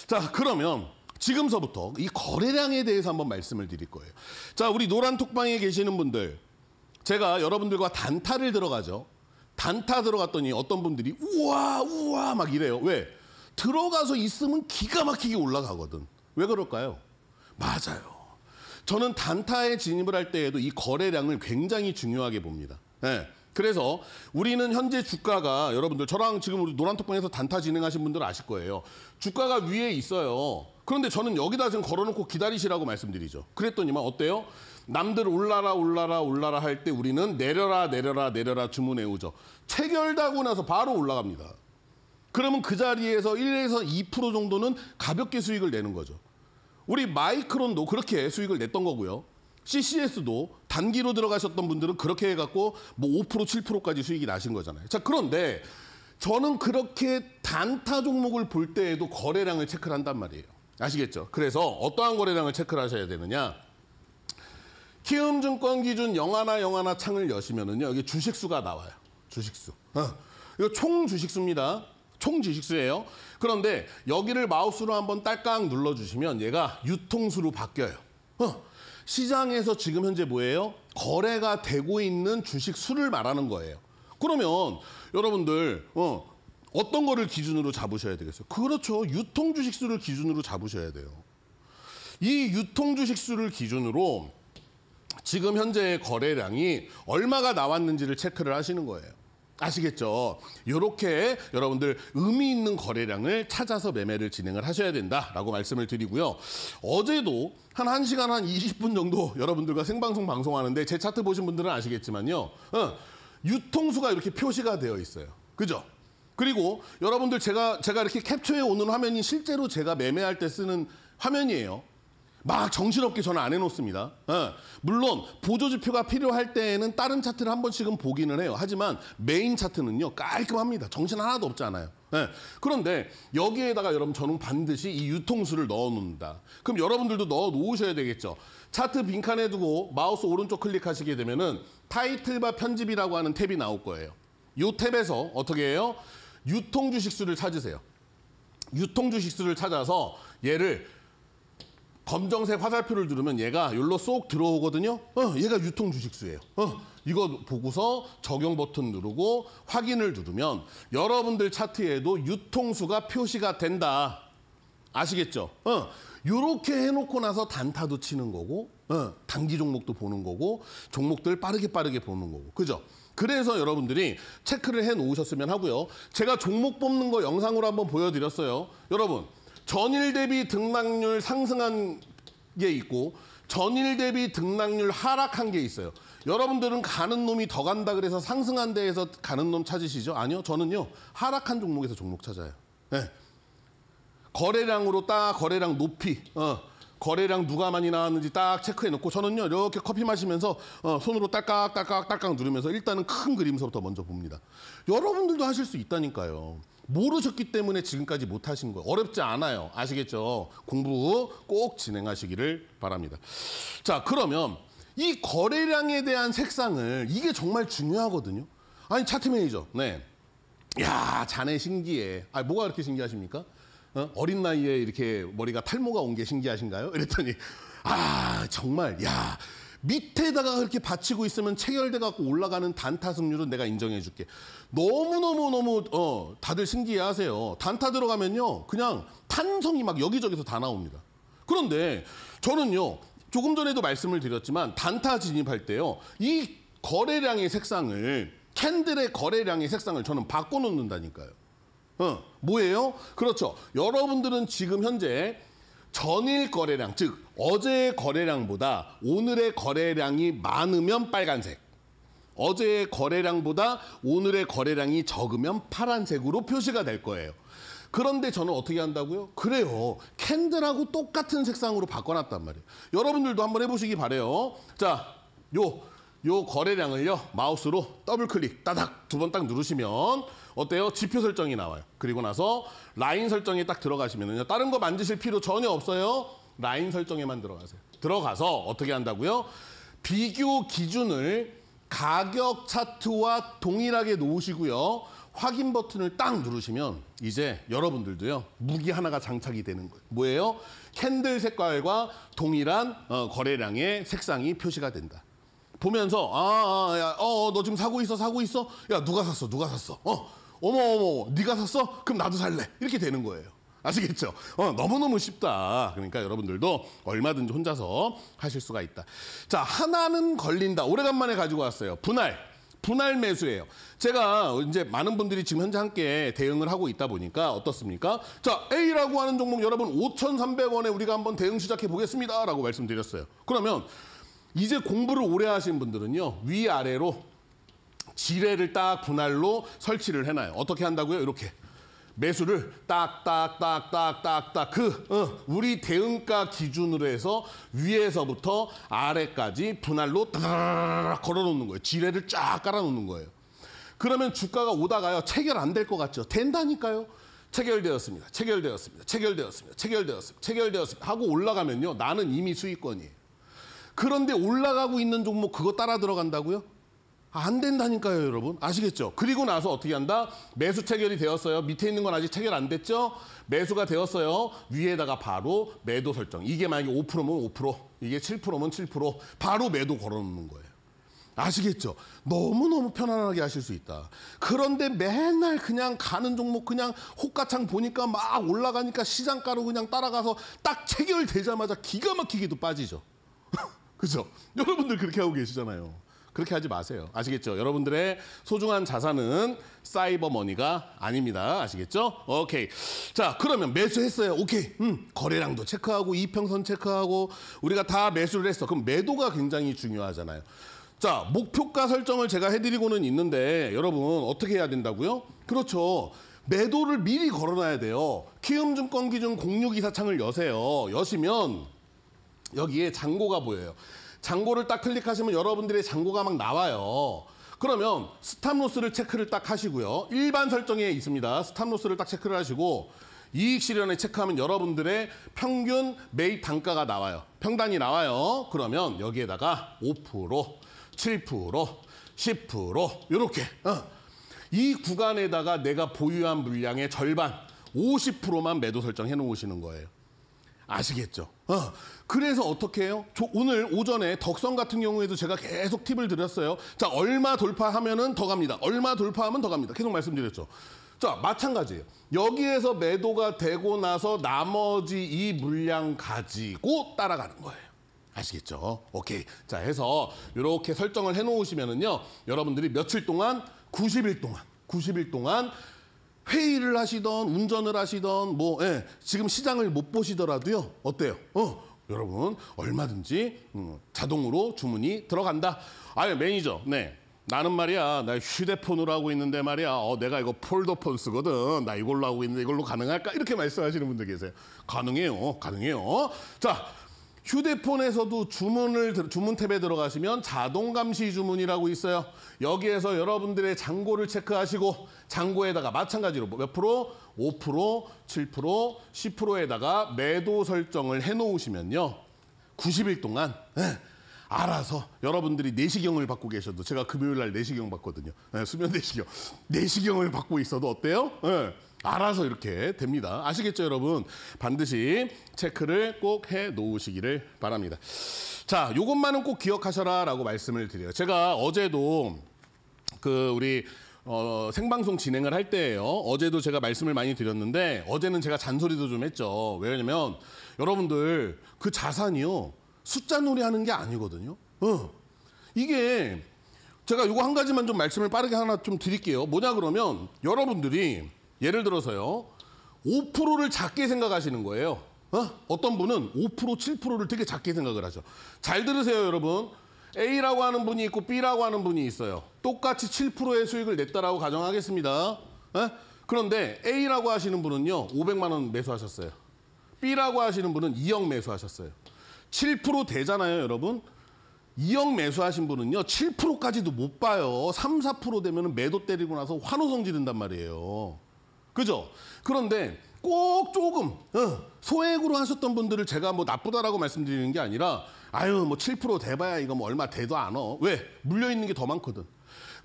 자 그러면 지금서부터 이 거래량에 대해서 한번 말씀을 드릴 거예요. 자 우리 노란 톡방에 계시는 분들 제가 여러분들과 단타를 들어가죠. 단타 들어갔더니 어떤 분들이 우와 우와 막 이래요. 왜? 들어가서 있으면 기가 막히게 올라가거든. 왜 그럴까요? 맞아요. 저는 단타에 진입을 할 때에도 이 거래량을 굉장히 중요하게 봅니다. 네. 그래서 우리는 현재 주가가 여러분들 저랑 지금 우리 노란톡방에서 단타 진행하신 분들 아실 거예요. 주가가 위에 있어요. 그런데 저는 여기다 지금 걸어놓고 기다리시라고 말씀드리죠. 그랬더니만 어때요? 남들 올라라 올라라 올라라 할 때 우리는 내려라 내려라 내려라 주문해오죠. 체결다고 나서 바로 올라갑니다. 그러면 그 자리에서 1에서 2% 정도는 가볍게 수익을 내는 거죠. 우리 마이크론도 그렇게 수익을 냈던 거고요. CCS도 단기로 들어가셨던 분들은 그렇게 해갖고 뭐 5% 7%까지 수익이 나신 거잖아요. 자 그런데 저는 그렇게 단타 종목을 볼 때에도 거래량을 체크를 한단 말이에요. 아시겠죠? 그래서 어떠한 거래량을 체크를 하셔야 되느냐. 키움증권 기준 영하나 영하나 창을 여시면은요 여기 주식수가 나와요. 주식수. 어. 이거 총 주식수입니다. 총 주식수예요. 그런데 여기를 마우스로 한번 딸깍 눌러주시면 얘가 유통수로 바뀌어요. 어. 시장에서 지금 현재 뭐예요? 거래가 되고 있는 주식 수를 말하는 거예요. 그러면 여러분들 어, 어떤 거를 기준으로 잡으셔야 되겠어요? 그렇죠. 유통 주식 수를 기준으로 잡으셔야 돼요. 이 유통 주식 수를 기준으로 지금 현재의 거래량이 얼마가 나왔는지를 체크를 하시는 거예요. 아시겠죠? 이렇게 여러분들 의미 있는 거래량을 찾아서 매매를 진행을 하셔야 된다라고 말씀을 드리고요. 어제도 한 1시간 한 20분 정도 여러분들과 생방송 방송하는데 제 차트 보신 분들은 아시겠지만요. 어, 유통수가 이렇게 표시가 되어 있어요. 그죠? 그리고 여러분들 제가 제가 이렇게 캡처해 오는 화면이 실제로 제가 매매할 때 쓰는 화면이에요. 막 정신없게 저는 안 해놓습니다. 예. 물론 보조지표가 필요할 때에는 다른 차트를 한 번씩은 보기는 해요. 하지만 메인 차트는요 깔끔합니다. 정신 하나도 없잖아요. 예. 그런데 여기에다가 여러분 저는 반드시 이 유통수를 넣어놓는다. 그럼 여러분들도 넣어놓으셔야 되겠죠. 차트 빈칸에 두고 마우스 오른쪽 클릭하시게 되면은 타이틀바 편집이라고 하는 탭이 나올 거예요. 이 탭에서 어떻게 해요? 유통 주식수를 찾으세요. 유통 주식수를 찾아서 얘를 검정색 화살표를 누르면 얘가 여기로 쏙 들어오거든요. 어, 얘가 유통 주식수예요. 어, 이거 보고서 적용 버튼 누르고 확인을 누르면 여러분들 차트에도 유통수가 표시가 된다. 아시겠죠? 이렇게 어, 해놓고 나서 단타도 치는 거고 어, 단기 종목도 보는 거고 종목들 빠르게 빠르게 보는 거고 그죠? 그래서 여러분들이 체크를 해놓으셨으면 하고요. 제가 종목 뽑는 거 영상으로 한번 보여드렸어요. 여러분 전일 대비 등락률 상승한 게 있고 전일 대비 등락률 하락한 게 있어요. 여러분들은 가는 놈이 더 간다 그래서 상승한 데에서 가는 놈 찾으시죠? 아니요. 저는요. 하락한 종목에서 종목 찾아요. 네. 거래량으로 딱 거래량 높이 어. 거래량 누가 많이 나왔는지 딱 체크해놓고 저는요 이렇게 커피 마시면서 어, 손으로 딸깍 딸깍 딸깍 누르면서 일단은 큰 그림서부터 먼저 봅니다. 여러분들도 하실 수 있다니까요. 모르셨기 때문에 지금까지 못하신 거예요. 어렵지 않아요. 아시겠죠? 공부 꼭 진행하시기를 바랍니다. 자, 그러면 이 거래량에 대한 색상을 이게 정말 중요하거든요. 아니, 차트 매니저. 네. 야, 자네 신기해. 아, 뭐가 그렇게 신기하십니까? 어? 린 나이에 이렇게 머리가 탈모가 온 게 신기하신가요? 이랬더니 아, 정말 야, 밑에다가 그렇게 받치고 있으면 체결돼 갖고 올라가는 단타 승률은 내가 인정해 줄게. 너무너무 너무 어 다들 신기해하세요. 단타 들어가면요. 그냥 탄성이 막 여기저기서 다 나옵니다. 그런데 저는요. 조금 전에도 말씀을 드렸지만 단타 진입할 때요. 이 거래량의 색상을 캔들의 거래량의 색상을 저는 바꿔 놓는다니까요. 어, 뭐예요? 그렇죠. 여러분들은 지금 현재 전일 거래량, 즉 어제의 거래량보다 오늘의 거래량이 많으면 빨간색, 어제의 거래량보다 오늘의 거래량이 적으면 파란색으로 표시가 될 거예요. 그런데 저는 어떻게 한다고요? 그래요. 캔들하고 똑같은 색상으로 바꿔놨단 말이에요. 여러분들도 한번 해보시기 바래요. 자, 요요 거래량을요 마우스로 더블 클릭 따닥 두 번 딱 누르시면 어때요? 지표 설정이 나와요. 그리고 나서 라인 설정에 딱 들어가시면요 다른 거 만지실 필요 전혀 없어요. 라인 설정에만 들어가세요. 들어가서 어떻게 한다고요? 비교 기준을 가격 차트와 동일하게 놓으시고요. 확인 버튼을 딱 누르시면 이제 여러분들도요. 무기 하나가 장착이 되는 거예요. 뭐예요? 캔들 색깔과 동일한 어, 거래량의 색상이 표시가 된다. 보면서 아야어 아, 어, 너 지금 사고 있어 사고 있어 야 누가 샀어 누가 샀어 어 어머 어머 네가 샀어 그럼 나도 살래 이렇게 되는 거예요 아시겠죠 어 너무너무 쉽다 그러니까 여러분들도 얼마든지 혼자서 하실 수가 있다 자 하나는 걸린다 오래간만에 가지고 왔어요 분할 분할 매수예요. 제가 이제 많은 분들이 지금 현재 함께 대응을 하고 있다 보니까 어떻습니까? 자, A라고 하는 종목 여러분 5,300원에 우리가 한번 대응 시작해 보겠습니다라고 말씀드렸어요. 그러면 이제 공부를 오래 하신 분들은요. 위아래로 지뢰를 딱 분할로 설치를 해놔요. 어떻게 한다고요? 이렇게. 매수를 딱딱딱딱딱 딱 그 어, 우리 대응가 기준으로 해서 위에서부터 아래까지 분할로 딱 걸어놓는 거예요. 지뢰를 쫙 깔아놓는 거예요. 그러면 주가가 오다가요. 체결 안 될 것 같죠? 된다니까요. 체결되었습니다. 체결되었습니다. 체결되었습니다. 체결되었습니다. 체결되었습니다. 하고 올라가면요. 나는 이미 수익권이에요. 그런데 올라가고 있는 종목 그거 따라 들어간다고요? 아, 안 된다니까요, 여러분. 아시겠죠? 그리고 나서 어떻게 한다? 매수 체결이 되었어요. 밑에 있는 건 아직 체결 안 됐죠? 매수가 되었어요. 위에다가 바로 매도 설정. 이게 만약에 5%면 5%, 이게 7%면 7%, 바로 매도 걸어놓는 거예요. 아시겠죠? 너무너무 편안하게 하실 수 있다. 그런데 맨날 그냥 가는 종목 그냥 호가창 보니까 막 올라가니까 시장가로 그냥 따라가서 딱 체결되자마자 기가 막히게도 빠지죠. 그죠? [laughs] 여러분들 그렇게 하고 계시잖아요. 그렇게 하지 마세요. 아시겠죠? 여러분들의 소중한 자산은 사이버 머니가 아닙니다. 아시겠죠? 오케이. 자, 그러면 매수했어요. 오케이. 음, 거래량도 체크하고 이평선 체크하고 우리가 다 매수를 했어. 그럼 매도가 굉장히 중요하잖아요. 자, 목표가 설정을 제가 해드리고는 있는데 여러분 어떻게 해야 된다고요? 그렇죠. 매도를 미리 걸어놔야 돼요. 키움증권 기준 공유기사창을 여세요. 여시면 여기에 잔고가 보여요. 잔고를 딱 클릭하시면 여러분들의 잔고가 막 나와요. 그러면 스탑로스를 체크를 딱 하시고요. 일반 설정에 있습니다. 스탑로스를 딱 체크를 하시고 이익 실현에 체크하면 여러분들의 평균 매입 단가가 나와요. 평단이 나와요. 그러면 여기에다가 5%, 7%, 10% 이렇게 이 구간에다가 내가 보유한 물량의 절반 50%만 매도 설정해 놓으시는 거예요. 아시겠죠? 어. 그래서 어떻게 해요? 저 오늘 오전에 덕성 같은 경우에도 제가 계속 팁을 드렸어요. 자, 얼마 돌파하면은 더 갑니다. 얼마 돌파하면 더 갑니다. 계속 말씀드렸죠. 자, 마찬가지예요. 여기에서 매도가 되고 나서 나머지 이 물량 가지고 따라가는 거예요. 아시겠죠? 오케이. 자, 해서 이렇게 설정을 해 놓으시면은요. 여러분들이 며칠 동안 90일 동안 90일 동안 회의를 하시던 운전을 하시던 뭐 예, 지금 시장을 못 보시더라도요. 어때요? 어, 여러분 얼마든지 음, 자동으로 주문이 들어간다. 아유 매니저, 네. 나는 말이야, 나 휴대폰으로 하고 있는데 말이야, 어, 내가 이거 폴더폰 쓰거든. 나 이걸로 하고 있는데 이걸로 가능할까? 이렇게 말씀하시는 분들 계세요. 가능해요. 가능해요. 자, 휴대폰에서도 주문을 주문 탭에 들어가시면 자동 감시 주문이라고 있어요. 여기에서 여러분들의 잔고를 체크하시고 잔고에다가 마찬가지로 뭐 몇 프로, 5%, 7%, 10%에다가 매도 설정을 해 놓으시면요. 90일 동안 예, 알아서 여러분들이 내시경을 받고 계셔도 제가 금요일 날 내시경 받거든요. 예, 수면 내시경. 내시경을 받고 있어도 어때요? 예. 알아서 이렇게 됩니다. 아시겠죠, 여러분? 반드시 체크를 꼭 해 놓으시기를 바랍니다. 자, 이것만은꼭 기억하셔라 라고 말씀을 드려요. 제가 어제도 그 우리 어, 생방송 진행을 할 때예요. 어제도 제가 말씀을 많이 드렸는데 어제는 제가 잔소리도 좀 했죠. 왜냐면 여러분들 그 자산이요. 숫자놀이 하는 게 아니거든요. 어. 이게 제가 이거 한 가지만 좀 말씀을 빠르게 하나 좀 드릴게요. 뭐냐 그러면 여러분들이 예를 들어서요. 5%를 작게 생각하시는 거예요. 어? 어떤 분은 5%, 7%를 되게 작게 생각을 하죠. 잘 들으세요, 여러분. A라고 하는 분이 있고 B라고 하는 분이 있어요. 똑같이 7%의 수익을 냈다라고 가정하겠습니다. 에? 어? 그런데 A라고 하시는 분은요, 500만 원 매수하셨어요. B라고 하시는 분은 2억 매수하셨어요. 7% 되잖아요, 여러분. 2억 매수하신 분은요, 7%까지도 못 봐요. 3, 4% 되면 매도 때리고 나서 환호성 지른단 말이에요. 그죠? 그런데 꼭 조금 어, 소액으로 하셨던 분들을 제가 뭐 나쁘다라고 말씀드리는 게 아니라 아유 뭐 7% 돼봐야 이거 뭐 얼마 돼도 안 어. 왜? 물려있는 게 더 많거든.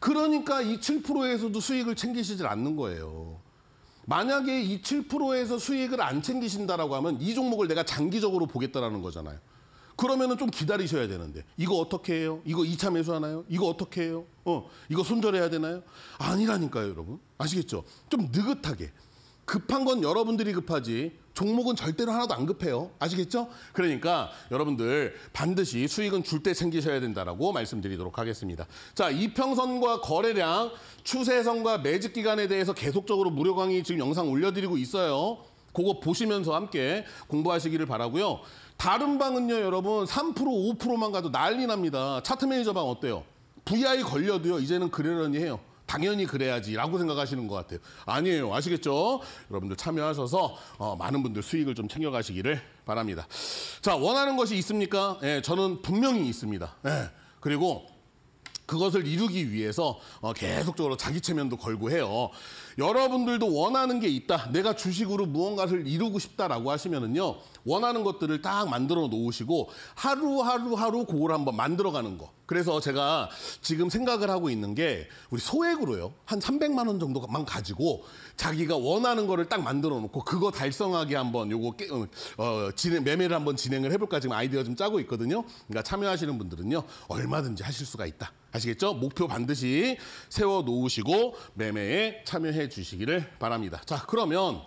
그러니까 이 7%에서도 수익을 챙기시질 않는 거예요. 만약에 이 7%에서 수익을 안 챙기신다라고 하면 이 종목을 내가 장기적으로 보겠다라는 거잖아요. 그러면은 좀 기다리셔야 되는데 이거 어떻게 해요? 이거 2차 매수하나요? 이거 어떻게 해요? 어, 이거 손절해야 되나요? 아니라니까요, 여러분. 아시겠죠? 좀 느긋하게. 급한 건 여러분들이 급하지 종목은 절대로 하나도 안 급해요. 아시겠죠? 그러니까 여러분들 반드시 수익은 줄 때 챙기셔야 된다라고 말씀드리도록 하겠습니다. 자, 이평선과 거래량, 추세선과 매직 기간에 대해서 계속적으로 무료 강의 지금 영상 올려드리고 있어요. 그거 보시면서 함께 공부하시기를 바라고요. 다른 방은요, 여러분 3% 5%만 가도 난리 납니다. 차트 매니저 방 어때요? VI 걸려도요, 이제는 그러려니 해요. 당연히 그래야지라고 생각하시는 것 같아요. 아니에요. 아시겠죠? 여러분들 참여하셔서 어, 많은 분들 수익을 좀 챙겨가시기를 바랍니다. 자, 원하는 것이 있습니까? 예, 저는 분명히 있습니다. 예, 그리고 그것을 이루기 위해서 어, 계속적으로 자기 체면도 걸고 해요. 여러분들도 원하는 게 있다. 내가 주식으로 무언가를 이루고 싶다라고 하시면은요. 원하는 것들을 딱 만들어 놓으시고 하루하루 하루 그걸 한번 만들어가는 거. 그래서 제가 지금 생각을 하고 있는 게 우리 소액으로요. 한 300만 원 정도만 가지고 자기가 원하는 거를 딱 만들어 놓고 그거 달성하게 한번 요거 깨, 어, 어 진행, 매매를 한번 진행을 해볼까 지금 아이디어 좀 짜고 있거든요. 그러니까 참여하시는 분들은요. 얼마든지 하실 수가 있다. 아시겠죠? 목표 반드시 세워놓으시고 매매에 참여해 주시기를 바랍니다. 자, 그러면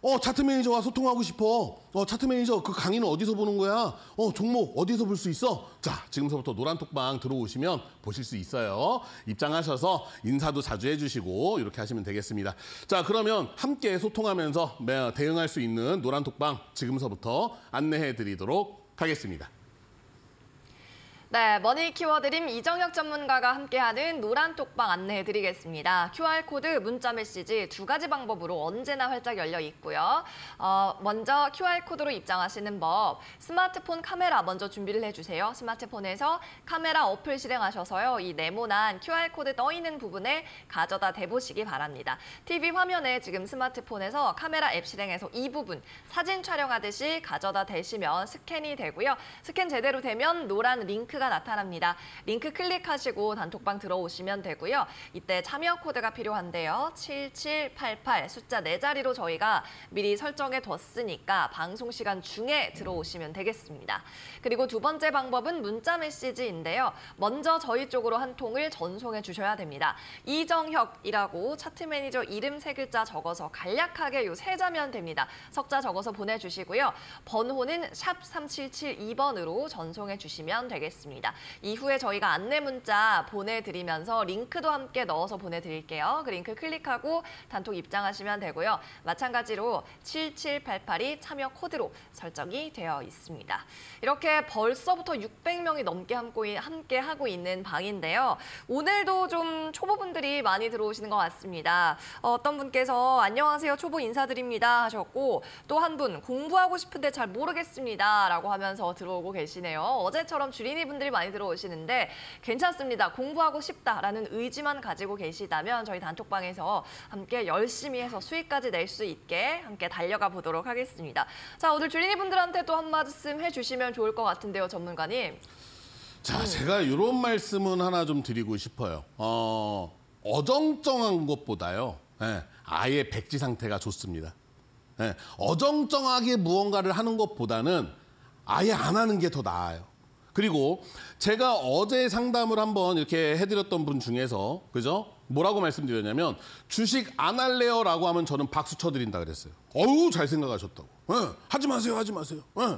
어 차트 매니저와 소통하고 싶어. 어 차트 매니저 그 강의는 어디서 보는 거야? 어 종목 어디서 볼 수 있어? 자 지금서부터 노란톡방 들어오시면 보실 수 있어요. 입장하셔서 인사도 자주 해주시고 이렇게 하시면 되겠습니다. 자 그러면 함께 소통하면서 대응할 수 있는 노란톡방 지금서부터 안내해드리도록 하겠습니다. 네, 머니 키워드림 이정혁 전문가가 함께하는 노란 톡방 안내해드리겠습니다. QR코드, 문자 메시지 두 가지 방법으로 언제나 활짝 열려 있고요. 어, 먼저 QR코드로 입장하시는 법, 스마트폰 카메라 먼저 준비를 해주세요. 스마트폰에서 카메라 어플 실행하셔서요. 이 네모난 QR코드 떠있는 부분에 가져다 대보시기 바랍니다. TV 화면에 지금 스마트폰에서 카메라 앱 실행해서 이 부분 사진 촬영하듯이 가져다 대시면 스캔이 되고요. 스캔 제대로 되면 노란 링크 링크가 나타납니다. 링크 클릭하시고 단톡방 들어오시면 되고요. 이때 참여 코드가 필요한데요. 7788 숫자 4 자리로 저희가 미리 설정해 뒀으니까 방송 시간 중에 들어오시면 되겠습니다. 그리고 두 번째 방법은 문자 메시지인데요. 먼저 저희 쪽으로 한 통을 전송해 주셔야 됩니다. 이정혁이라고 차트 매니저 이름 세 글자 적어서 간략하게 요 세 자면 됩니다. 석자 적어서 보내주시고요. 번호는 샵 3772번으로 전송해 주시면 되겠습니다. 있습니다. 이후에 저희가 안내 문자 보내드리면서 링크도 함께 넣어서 보내드릴게요. 그 링크 클릭하고 단톡 입장하시면 되고요. 마찬가지로 7788이 참여 코드로 설정이 되어 있습니다. 이렇게 벌써부터 600명이 넘게 함께 하고 있는 방인데요. 오늘도 좀 초보분들이 많이 들어오시는 것 같습니다. 어, 어떤 분께서 안녕하세요 초보 인사드립니다 하셨고 또 한 분 공부하고 싶은데 잘 모르겠습니다 라고 하면서 들어오고 계시네요. 어제처럼 주린이 분 분들이 많이 들어오시는데 괜찮습니다. 공부하고 싶다라는 의지만 가지고 계시다면 저희 단톡방에서 함께 열심히 해서 수익까지 낼 수 있게 함께 달려가 보도록 하겠습니다. 자, 오늘 줄리니 분들한테도 한 말씀 해주시면 좋을 것 같은데요, 전문가님. 자, 음. 제가 이런 말씀은 하나 좀 드리고 싶어요. 어, 어정쩡한 것보다요. 예, 아예 백지 상태가 좋습니다. 예, 어정쩡하게 무언가를 하는 것보다는 아예 안 하는 게 더 나아요. 그리고 제가 어제 상담을 한번 이렇게 해드렸던 분 중에서 그죠? 뭐라고 말씀드렸냐면 주식 안 할래요라고 하면 저는 박수 쳐드린다 그랬어요. 어우 잘 생각하셨다고. 네, 하지 마세요, 하지 마세요. 네.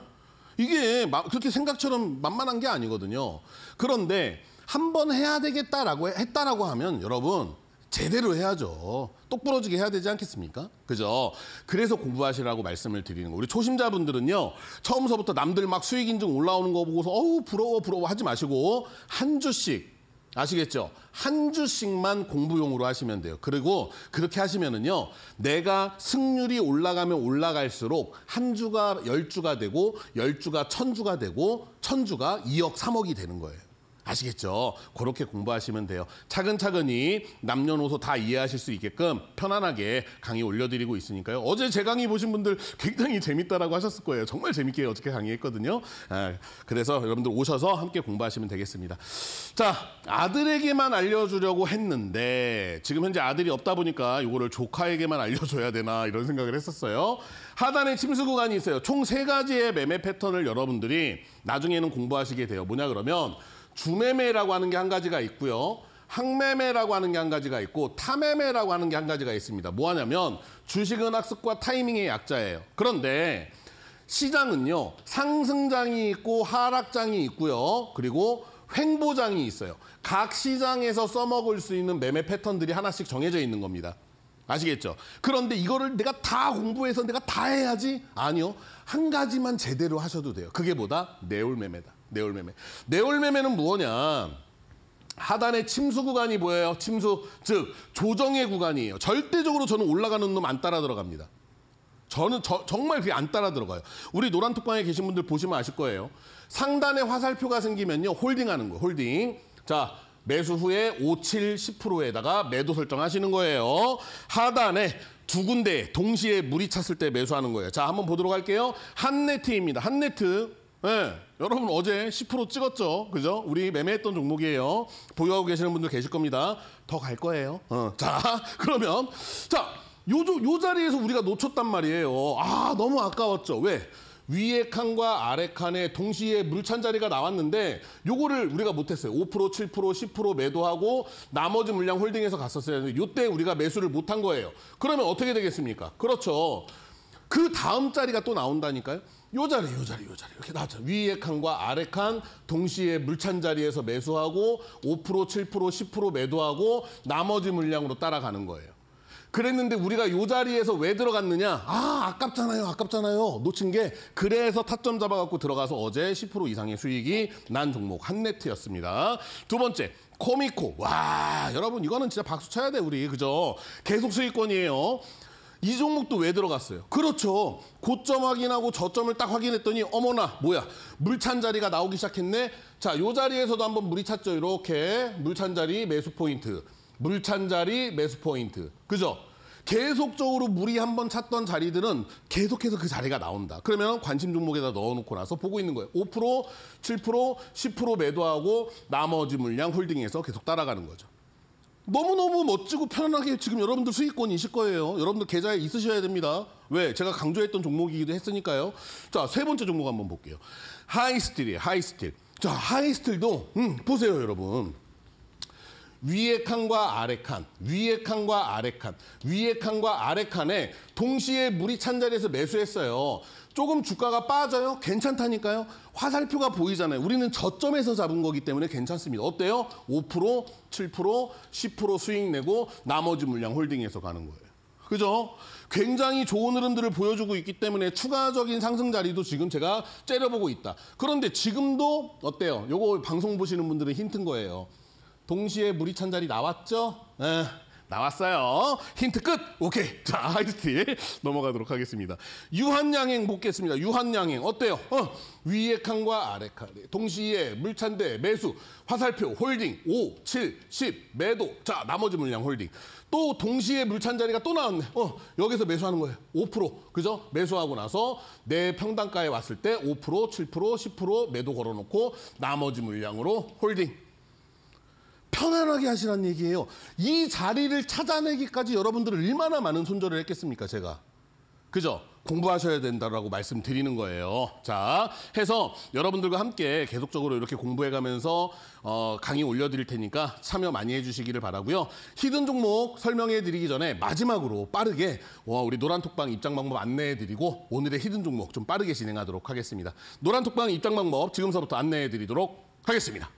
이게 그렇게 생각처럼 만만한 게 아니거든요. 그런데 한번 해야 되겠다라고 했다라고 하면 여러분 제대로 해야죠. 똑부러지게 해야 되지 않겠습니까? 그죠? 그래서 공부하시라고 말씀을 드리는 거. 우리 초심자분들은요. 처음서부터 남들 막 수익 인증 올라오는 거 보고서 어우 부러워 부러워 하지 마시고 한 주씩 아시겠죠? 한 주씩만 공부용으로 하시면 돼요. 그리고 그렇게 하시면은요, 내가 승률이 올라가면 올라갈수록 한 주가 열주가 되고, 열주가 천주가 되고, 천주가 2억, 3억이 되는 거예요. 아시겠죠? 그렇게 공부하시면 돼요. 차근차근히 남녀노소 다 이해하실 수 있게끔 편안하게 강의 올려드리고 있으니까요. 어제 제 강의 보신 분들 굉장히 재밌다라고 하셨을 거예요. 정말 재밌게 어떻게 강의했거든요. 아, 그래서 여러분들 오셔서 함께 공부하시면 되겠습니다. 자, 아들에게만 알려주려고 했는데 지금 현재 아들이 없다 보니까 이거를 조카에게만 알려줘야 되나 이런 생각을 했었어요. 하단에 침수 구간이 있어요. 총 세가지의 매매 패턴을 여러분들이 나중에는 공부하시게 돼요. 뭐냐 그러면 주매매라고 하는 게 한 가지가 있고요. 항매매라고 하는 게 한 가지가 있고 타매매라고 하는 게 한 가지가 있습니다. 뭐 하냐면 주식은 학습과 타이밍의 약자예요. 그런데 시장은요. 상승장이 있고 하락장이 있고요. 그리고 횡보장이 있어요. 각 시장에서 써먹을 수 있는 매매 패턴들이 하나씩 정해져 있는 겁니다. 아시겠죠? 그런데 이거를 내가 다 공부해서 내가 다 해야지? 아니요. 한 가지만 제대로 하셔도 돼요. 그게 뭐다? 내울 매매다. 내올매매내올매매는뭐냐 하단에 침수 구간이 보여요. 침수, 즉 조정의 구간이에요. 절대적으로 저는 올라가는 놈 안 따라 들어갑니다. 저는 저, 정말 그게 안 따라 들어가요. 우리 노란톡방에 계신 분들 보시면 아실 거예요. 상단에 화살표가 생기면요. 홀딩하는 거예요. 홀딩. 자, 매수 후에 5, 7, 10%에다가 매도 설정하시는 거예요. 하단에 두 군데 동시에 물이 찼을 때 매수하는 거예요. 자, 한번 보도록 할게요. 한네트입니다. 한네트. 네, 여러분 어제 10% 찍었죠? 그죠? 우리 매매했던 종목이에요. 보유하고 계시는 분들 계실 겁니다. 더 갈 거예요. 어. 자, [laughs] 그러면 자, 요, 요 자리에서 우리가 놓쳤단 말이에요. 아, 너무 아까웠죠. 왜? 위에 칸과 아래 칸에 동시에 물 찬 자리가 나왔는데 요거를 우리가 못했어요. 5%, 7%, 10% 매도하고 나머지 물량 홀딩해서 갔었어요 요때 우리가 매수를 못한 거예요. 그러면 어떻게 되겠습니까? 그렇죠. 그 다음 자리가 또 나온다니까요. 요 자리, 요 자리, 요 자리 이렇게 나왔죠. 위에 칸과 아래 칸 동시에 물 찬 자리에서 매수하고 5%, 7%, 10% 매도하고 나머지 물량으로 따라가는 거예요. 그랬는데 우리가 요 자리에서 왜 들어갔느냐? 아, 아깝잖아요. 아깝잖아요. 놓친 게 그래서 타점 잡아 갖고 들어가서 어제 10% 이상의 수익이 난 종목 한네트였습니다. 두 번째, 코미코. 와, 여러분 이거는 진짜 박수 쳐야 돼, 우리. 그죠? 계속 수익권이에요. 이 종목도 왜 들어갔어요? 그렇죠. 고점 확인하고 저점을 딱 확인했더니 어머나 뭐야 물 찬 자리가 나오기 시작했네. 자, 요 자리에서도 한번 물이 찼죠. 이렇게 물 찬 자리 매수 포인트, 물 찬 자리 매수 포인트. 그죠? 계속적으로 물이 한번 찼던 자리들은 계속해서 그 자리가 나온다. 그러면 관심 종목에다 넣어놓고 나서 보고 있는 거예요. 5%, 7%, 10% 매도하고 나머지 물량 홀딩해서 계속 따라가는 거죠. 너무너무 멋지고 편안하게 지금 여러분들 수익권이실 거예요. 여러분들 계좌에 있으셔야 됩니다. 왜? 제가 강조했던 종목이기도 했으니까요. 자, 세 번째 종목 한번 볼게요. 하이스틸이에요, 하이스틸. 자, 하이스틸도 음, 보세요, 여러분. 위에 칸과 아래 칸, 위에 칸과 아래 칸, 위에 칸과 아래 칸에 동시에 물이 찬 자리에서 매수했어요. 조금 주가가 빠져요? 괜찮다니까요. 화살표가 보이잖아요. 우리는 저점에서 잡은 거기 때문에 괜찮습니다. 어때요? 5%, 7%, 10% 수익 내고 나머지 물량 홀딩해서 가는 거예요. 그죠? 굉장히 좋은 흐름들을 보여주고 있기 때문에 추가적인 상승 자리도 지금 제가 째려보고 있다. 그런데 지금도 어때요? 요거 방송 보시는 분들은 힌트인 거예요. 동시에 물이 찬 자리 나왔죠? 네. 나왔어요. 힌트 끝. 오케이. 자, 하이스틸 넘어가도록 하겠습니다. 유한양행 보겠습니다. 유한양행 어때요? 어, 위에 칸과 아래 칸에 동시에 물찬대, 매수, 화살표, 홀딩 5, 7, 10, 매도. 자, 나머지 물량 홀딩. 또 동시에 물찬자리가 또 나왔네. 어, 여기서 매수하는 거예요. 5%. 그죠? 매수하고 나서 내 평단가에 왔을 때 5%, 7%, 10% 매도 걸어놓고 나머지 물량으로 홀딩. 편안하게 하시라는 얘기예요. 이 자리를 찾아내기까지 여러분들을 얼마나 많은 손절을 했겠습니까, 제가. 그죠? 공부하셔야 된다라고 말씀드리는 거예요. 자, 해서 여러분들과 함께 계속적으로 이렇게 공부해가면서 어, 강의 올려드릴 테니까 참여 많이 해주시기를 바라고요. 히든 종목 설명해드리기 전에 마지막으로 빠르게 와, 우리 노란톡방 입장 방법 안내해드리고 오늘의 히든 종목 좀 빠르게 진행하도록 하겠습니다. 노란톡방 입장 방법 지금서부터 안내해드리도록 하겠습니다.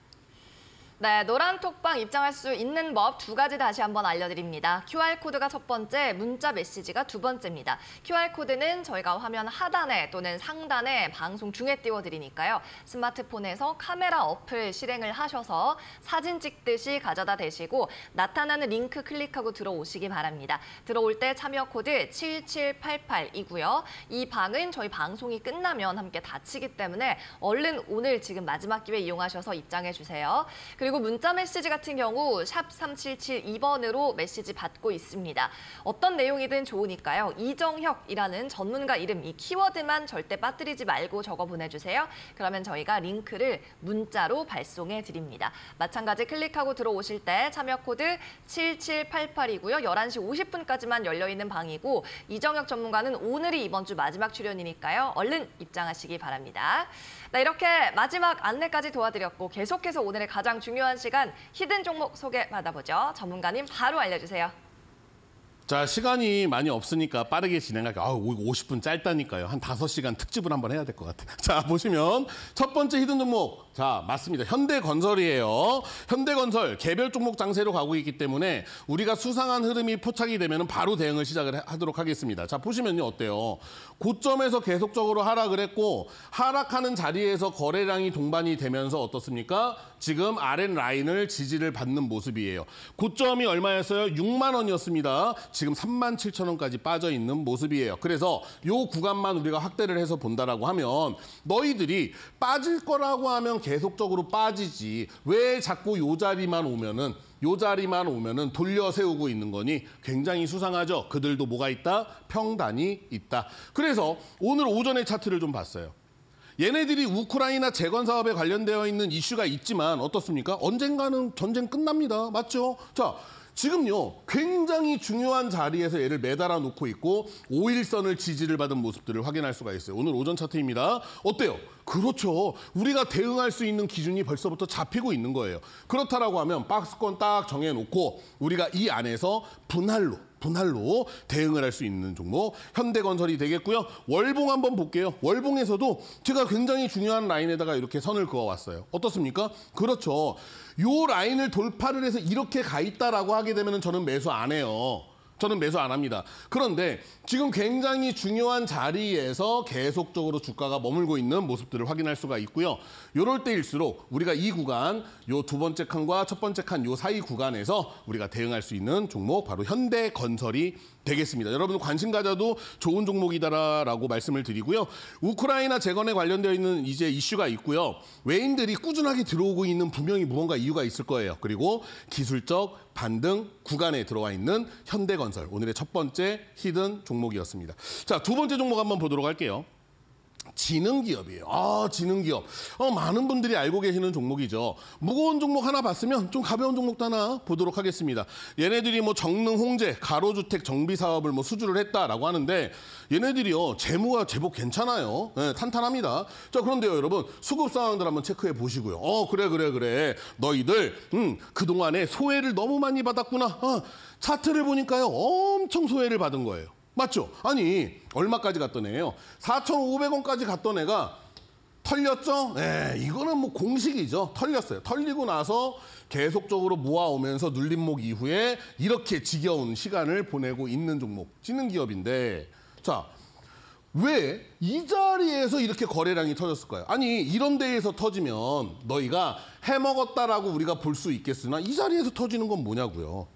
네, 노란 톡방 입장할 수 있는 법 두 가지 다시 한번 알려드립니다. QR코드가 첫 번째, 문자 메시지가 두 번째입니다. QR코드는 저희가 화면 하단에 또는 상단에 방송 중에 띄워드리니까요. 스마트폰에서 카메라 어플 실행을 하셔서 사진 찍듯이 가져다 대시고 나타나는 링크 클릭하고 들어오시기 바랍니다. 들어올 때 참여 코드 7788이고요. 이 방은 저희 방송이 끝나면 함께 닫히기 때문에 얼른 오늘 지금 마지막 기회 이용하셔서 입장해 주세요. 그리고 그리고 문자 메시지 같은 경우 샵 3772번으로 메시지 받고 있습니다. 어떤 내용이든 좋으니까요. 이정혁이라는 전문가 이름 이 키워드만 절대 빠뜨리지 말고 적어 보내주세요. 그러면 저희가 링크를 문자로 발송해 드립니다. 마찬가지 클릭하고 들어오실 때 참여 코드 7788이고요. 11시 50분까지만 열려있는 방이고 이정혁 전문가는 오늘이 이번 주 마지막 출연이니까요. 얼른 입장하시기 바랍니다. 네, 이렇게 마지막 안내까지 도와드렸고 계속해서 오늘의 가장 중요한 시간 히든 종목 소개 받아보죠. 전문가님 바로 알려주세요. 자, 시간이 많이 없으니까 빠르게 진행할게 아, 50분 짧다니까요. 한 5시간 특집을 한번 해야 될 것 같아요. [laughs] 자, 보시면 첫 번째 히든 종목. 자, 맞습니다. 현대건설이에요. 현대건설 개별 종목 장세로 가고 있기 때문에 우리가 수상한 흐름이 포착이 되면 바로 대응을 시작을 하도록 하겠습니다. 자, 보시면요. 어때요? 고점에서 계속적으로 하락을 했고 하락하는 자리에서 거래량이 동반이 되면서 어떻습니까? 지금 아랫 라인을 지지를 받는 모습이에요. 고점이 얼마였어요? 6만 원이었습니다. 지금 3만 7천 원까지 빠져 있는 모습이에요. 그래서 요 구간만 우리가 확대를 해서 본다라고 하면 너희들이 빠질 거라고 하면 계속적으로 빠지지 왜 자꾸 요 자리만 오면은 요 자리만 오면은 돌려 세우고 있는 거니 굉장히 수상하죠. 그들도 뭐가 있다? 평단이 있다. 그래서 오늘 오전에 차트를 좀 봤어요. 얘네들이 우크라이나 재건 사업에 관련되어 있는 이슈가 있지만 어떻습니까? 언젠가는 전쟁 끝납니다. 맞죠? 자, 지금요 굉장히 중요한 자리에서 얘를 매달아 놓고 있고 5일선을 지지를 받은 모습들을 확인할 수가 있어요. 오늘 오전 차트입니다. 어때요? 그렇죠. 우리가 대응할 수 있는 기준이 벌써부터 잡히고 있는 거예요. 그렇다라고 하면 박스권 딱 정해놓고 우리가 이 안에서 분할로 분할로 대응을 할 수 있는 종목 현대건설이 되겠고요. 월봉 한번 볼게요. 월봉에서도 제가 굉장히 중요한 라인에다가 이렇게 선을 그어왔어요. 어떻습니까? 그렇죠. 요 라인을 돌파를 해서 이렇게 가 있다라고 하게 되면 저는 매수 안 해요. 저는 매수 안 합니다. 그런데 지금 굉장히 중요한 자리에서 계속적으로 주가가 머물고 있는 모습들을 확인할 수가 있고요. 요럴 때일수록 우리가 이 구간, 요 두 번째 칸과 첫 번째 칸요 사이 구간에서 우리가 대응할 수 있는 종목 바로 현대건설이 되겠습니다. 여러분 관심 가져도 좋은 종목이다라고 말씀을 드리고요. 우크라이나 재건에 관련되어 있는 이제 이슈가 있고요. 외인들이 꾸준하게 들어오고 있는 분명히 무언가 이유가 있을 거예요. 그리고 기술적 반등 구간에 들어와 있는 현대건설 오늘의 첫 번째 히든 종목이었습니다. 자, 두 번째 종목 한번 보도록 할게요. 지능기업이에요. 아, 지능기업. 어, 많은 분들이 알고 계시는 종목이죠. 무거운 종목 하나 봤으면 좀 가벼운 종목도 하나 보도록 하겠습니다. 얘네들이 뭐 정릉 홍제, 가로주택 정비 사업을 뭐 수주를 했다라고 하는데 얘네들이요. 재무가 제법 괜찮아요. 네, 탄탄합니다. 자, 그런데요, 여러분. 수급 상황들 한번 체크해 보시고요. 어, 그래, 그래, 그래. 너희들, 음, 그동안에 소외를 너무 많이 받았구나. 어, 차트를 보니까요. 엄청 소외를 받은 거예요. 맞죠? 아니 얼마까지 갔던 애예요? 4,500원까지 갔던 애가 털렸죠? 네, 이거는 뭐 공식이죠. 털렸어요. 털리고 나서 계속적으로 모아오면서 눌림목 이후에 이렇게 지겨운 시간을 보내고 있는 종목, 찌는 기업인데 자, 왜 이 자리에서 이렇게 거래량이 터졌을까요? 아니, 이런 데에서 터지면 너희가 해먹었다라고 우리가 볼 수 있겠으나 이 자리에서 터지는 건 뭐냐고요.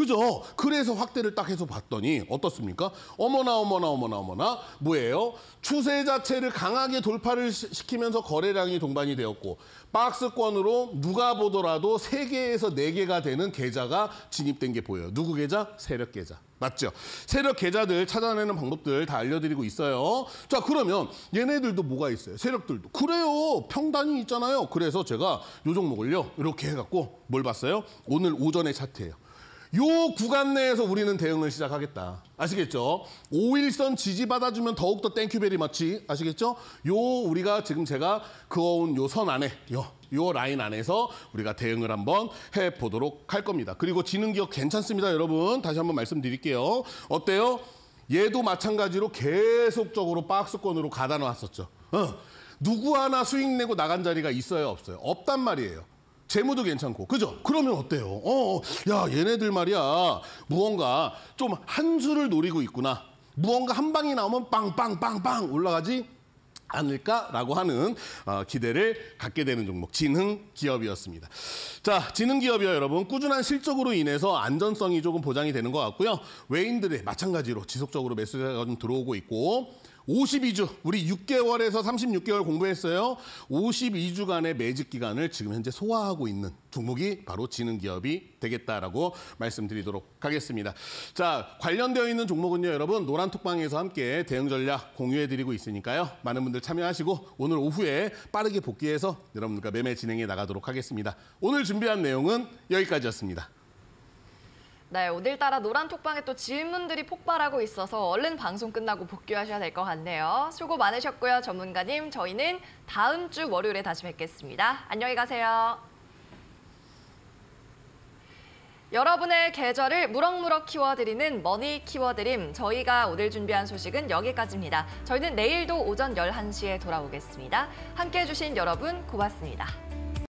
그죠? 그래서 확대를 딱 해서 봤더니 어떻습니까? 어머나 어머나 어머나 어머나 뭐예요? 추세 자체를 강하게 돌파를 시키면서 거래량이 동반이 되었고 박스권으로 누가 보더라도 세개에서네개가 되는 계좌가 진입된 게 보여요. 누구 계좌? 세력 계좌. 맞죠? 세력 계좌들 찾아내는 방법들 다 알려드리고 있어요. 자 그러면 얘네들도 뭐가 있어요? 세력들도. 그래요. 평단이 있잖아요. 그래서 제가 요 종목을요. 이렇게 해갖고 뭘 봤어요? 오늘 오전에 차트예요. 요 구간 내에서 우리는 대응을 시작하겠다. 아시겠죠? 5일선 지지받아주면 더욱더 땡큐베리 맞지? 아시겠죠? 요 우리가 지금 제가 그어온 요 선 안에 요, 요 라인 안에서 우리가 대응을 한번 해보도록 할 겁니다. 그리고 지능기억 괜찮습니다, 여러분. 다시 한번 말씀드릴게요. 어때요? 얘도 마찬가지로 계속적으로 박스권으로 가다 놓았었죠 어. 누구 하나 수익 내고 나간 자리가 있어요, 없어요? 없단 말이에요. 재무도 괜찮고 그죠? 그러면 어때요? 어, 어, 야 얘네들 말이야 무언가 좀 한수를 노리고 있구나. 무언가 한 방이 나오면 빵빵빵빵 올라가지 않을까라고 하는 어, 기대를 갖게 되는 종목 진흥 기업이었습니다. 자, 진흥 기업이요 여러분 꾸준한 실적으로 인해서 안전성이 조금 보장이 되는 것 같고요. 외인들의 마찬가지로 지속적으로 매수자가좀 들어오고 있고 52주, 우리 6개월에서 36개월 공부했어요. 52주간의 매직 기간을 지금 현재 소화하고 있는 종목이 바로 지능 기업이 되겠다라고 말씀드리도록 하겠습니다. 자, 관련되어 있는 종목은요, 여러분 노란 톡방에서 함께 대응 전략 공유해 드리고 있으니까요. 많은 분들 참여하시고 오늘 오후에 빠르게 복귀해서 여러분과 들 매매 진행해 나가도록 하겠습니다. 오늘 준비한 내용은 여기까지였습니다. 네, 오늘따라 노란 톡방에 또 질문들이 폭발하고 있어서 얼른 방송 끝나고 복귀하셔야 될 것 같네요. 수고 많으셨고요, 전문가님. 저희는 다음 주 월요일에 다시 뵙겠습니다. 안녕히 가세요. 여러분의 계절을 무럭무럭 키워드리는 머니 키워드림. 저희가 오늘 준비한 소식은 여기까지입니다. 저희는 내일도 오전 11시에 돌아오겠습니다. 함께해 주신 여러분 고맙습니다.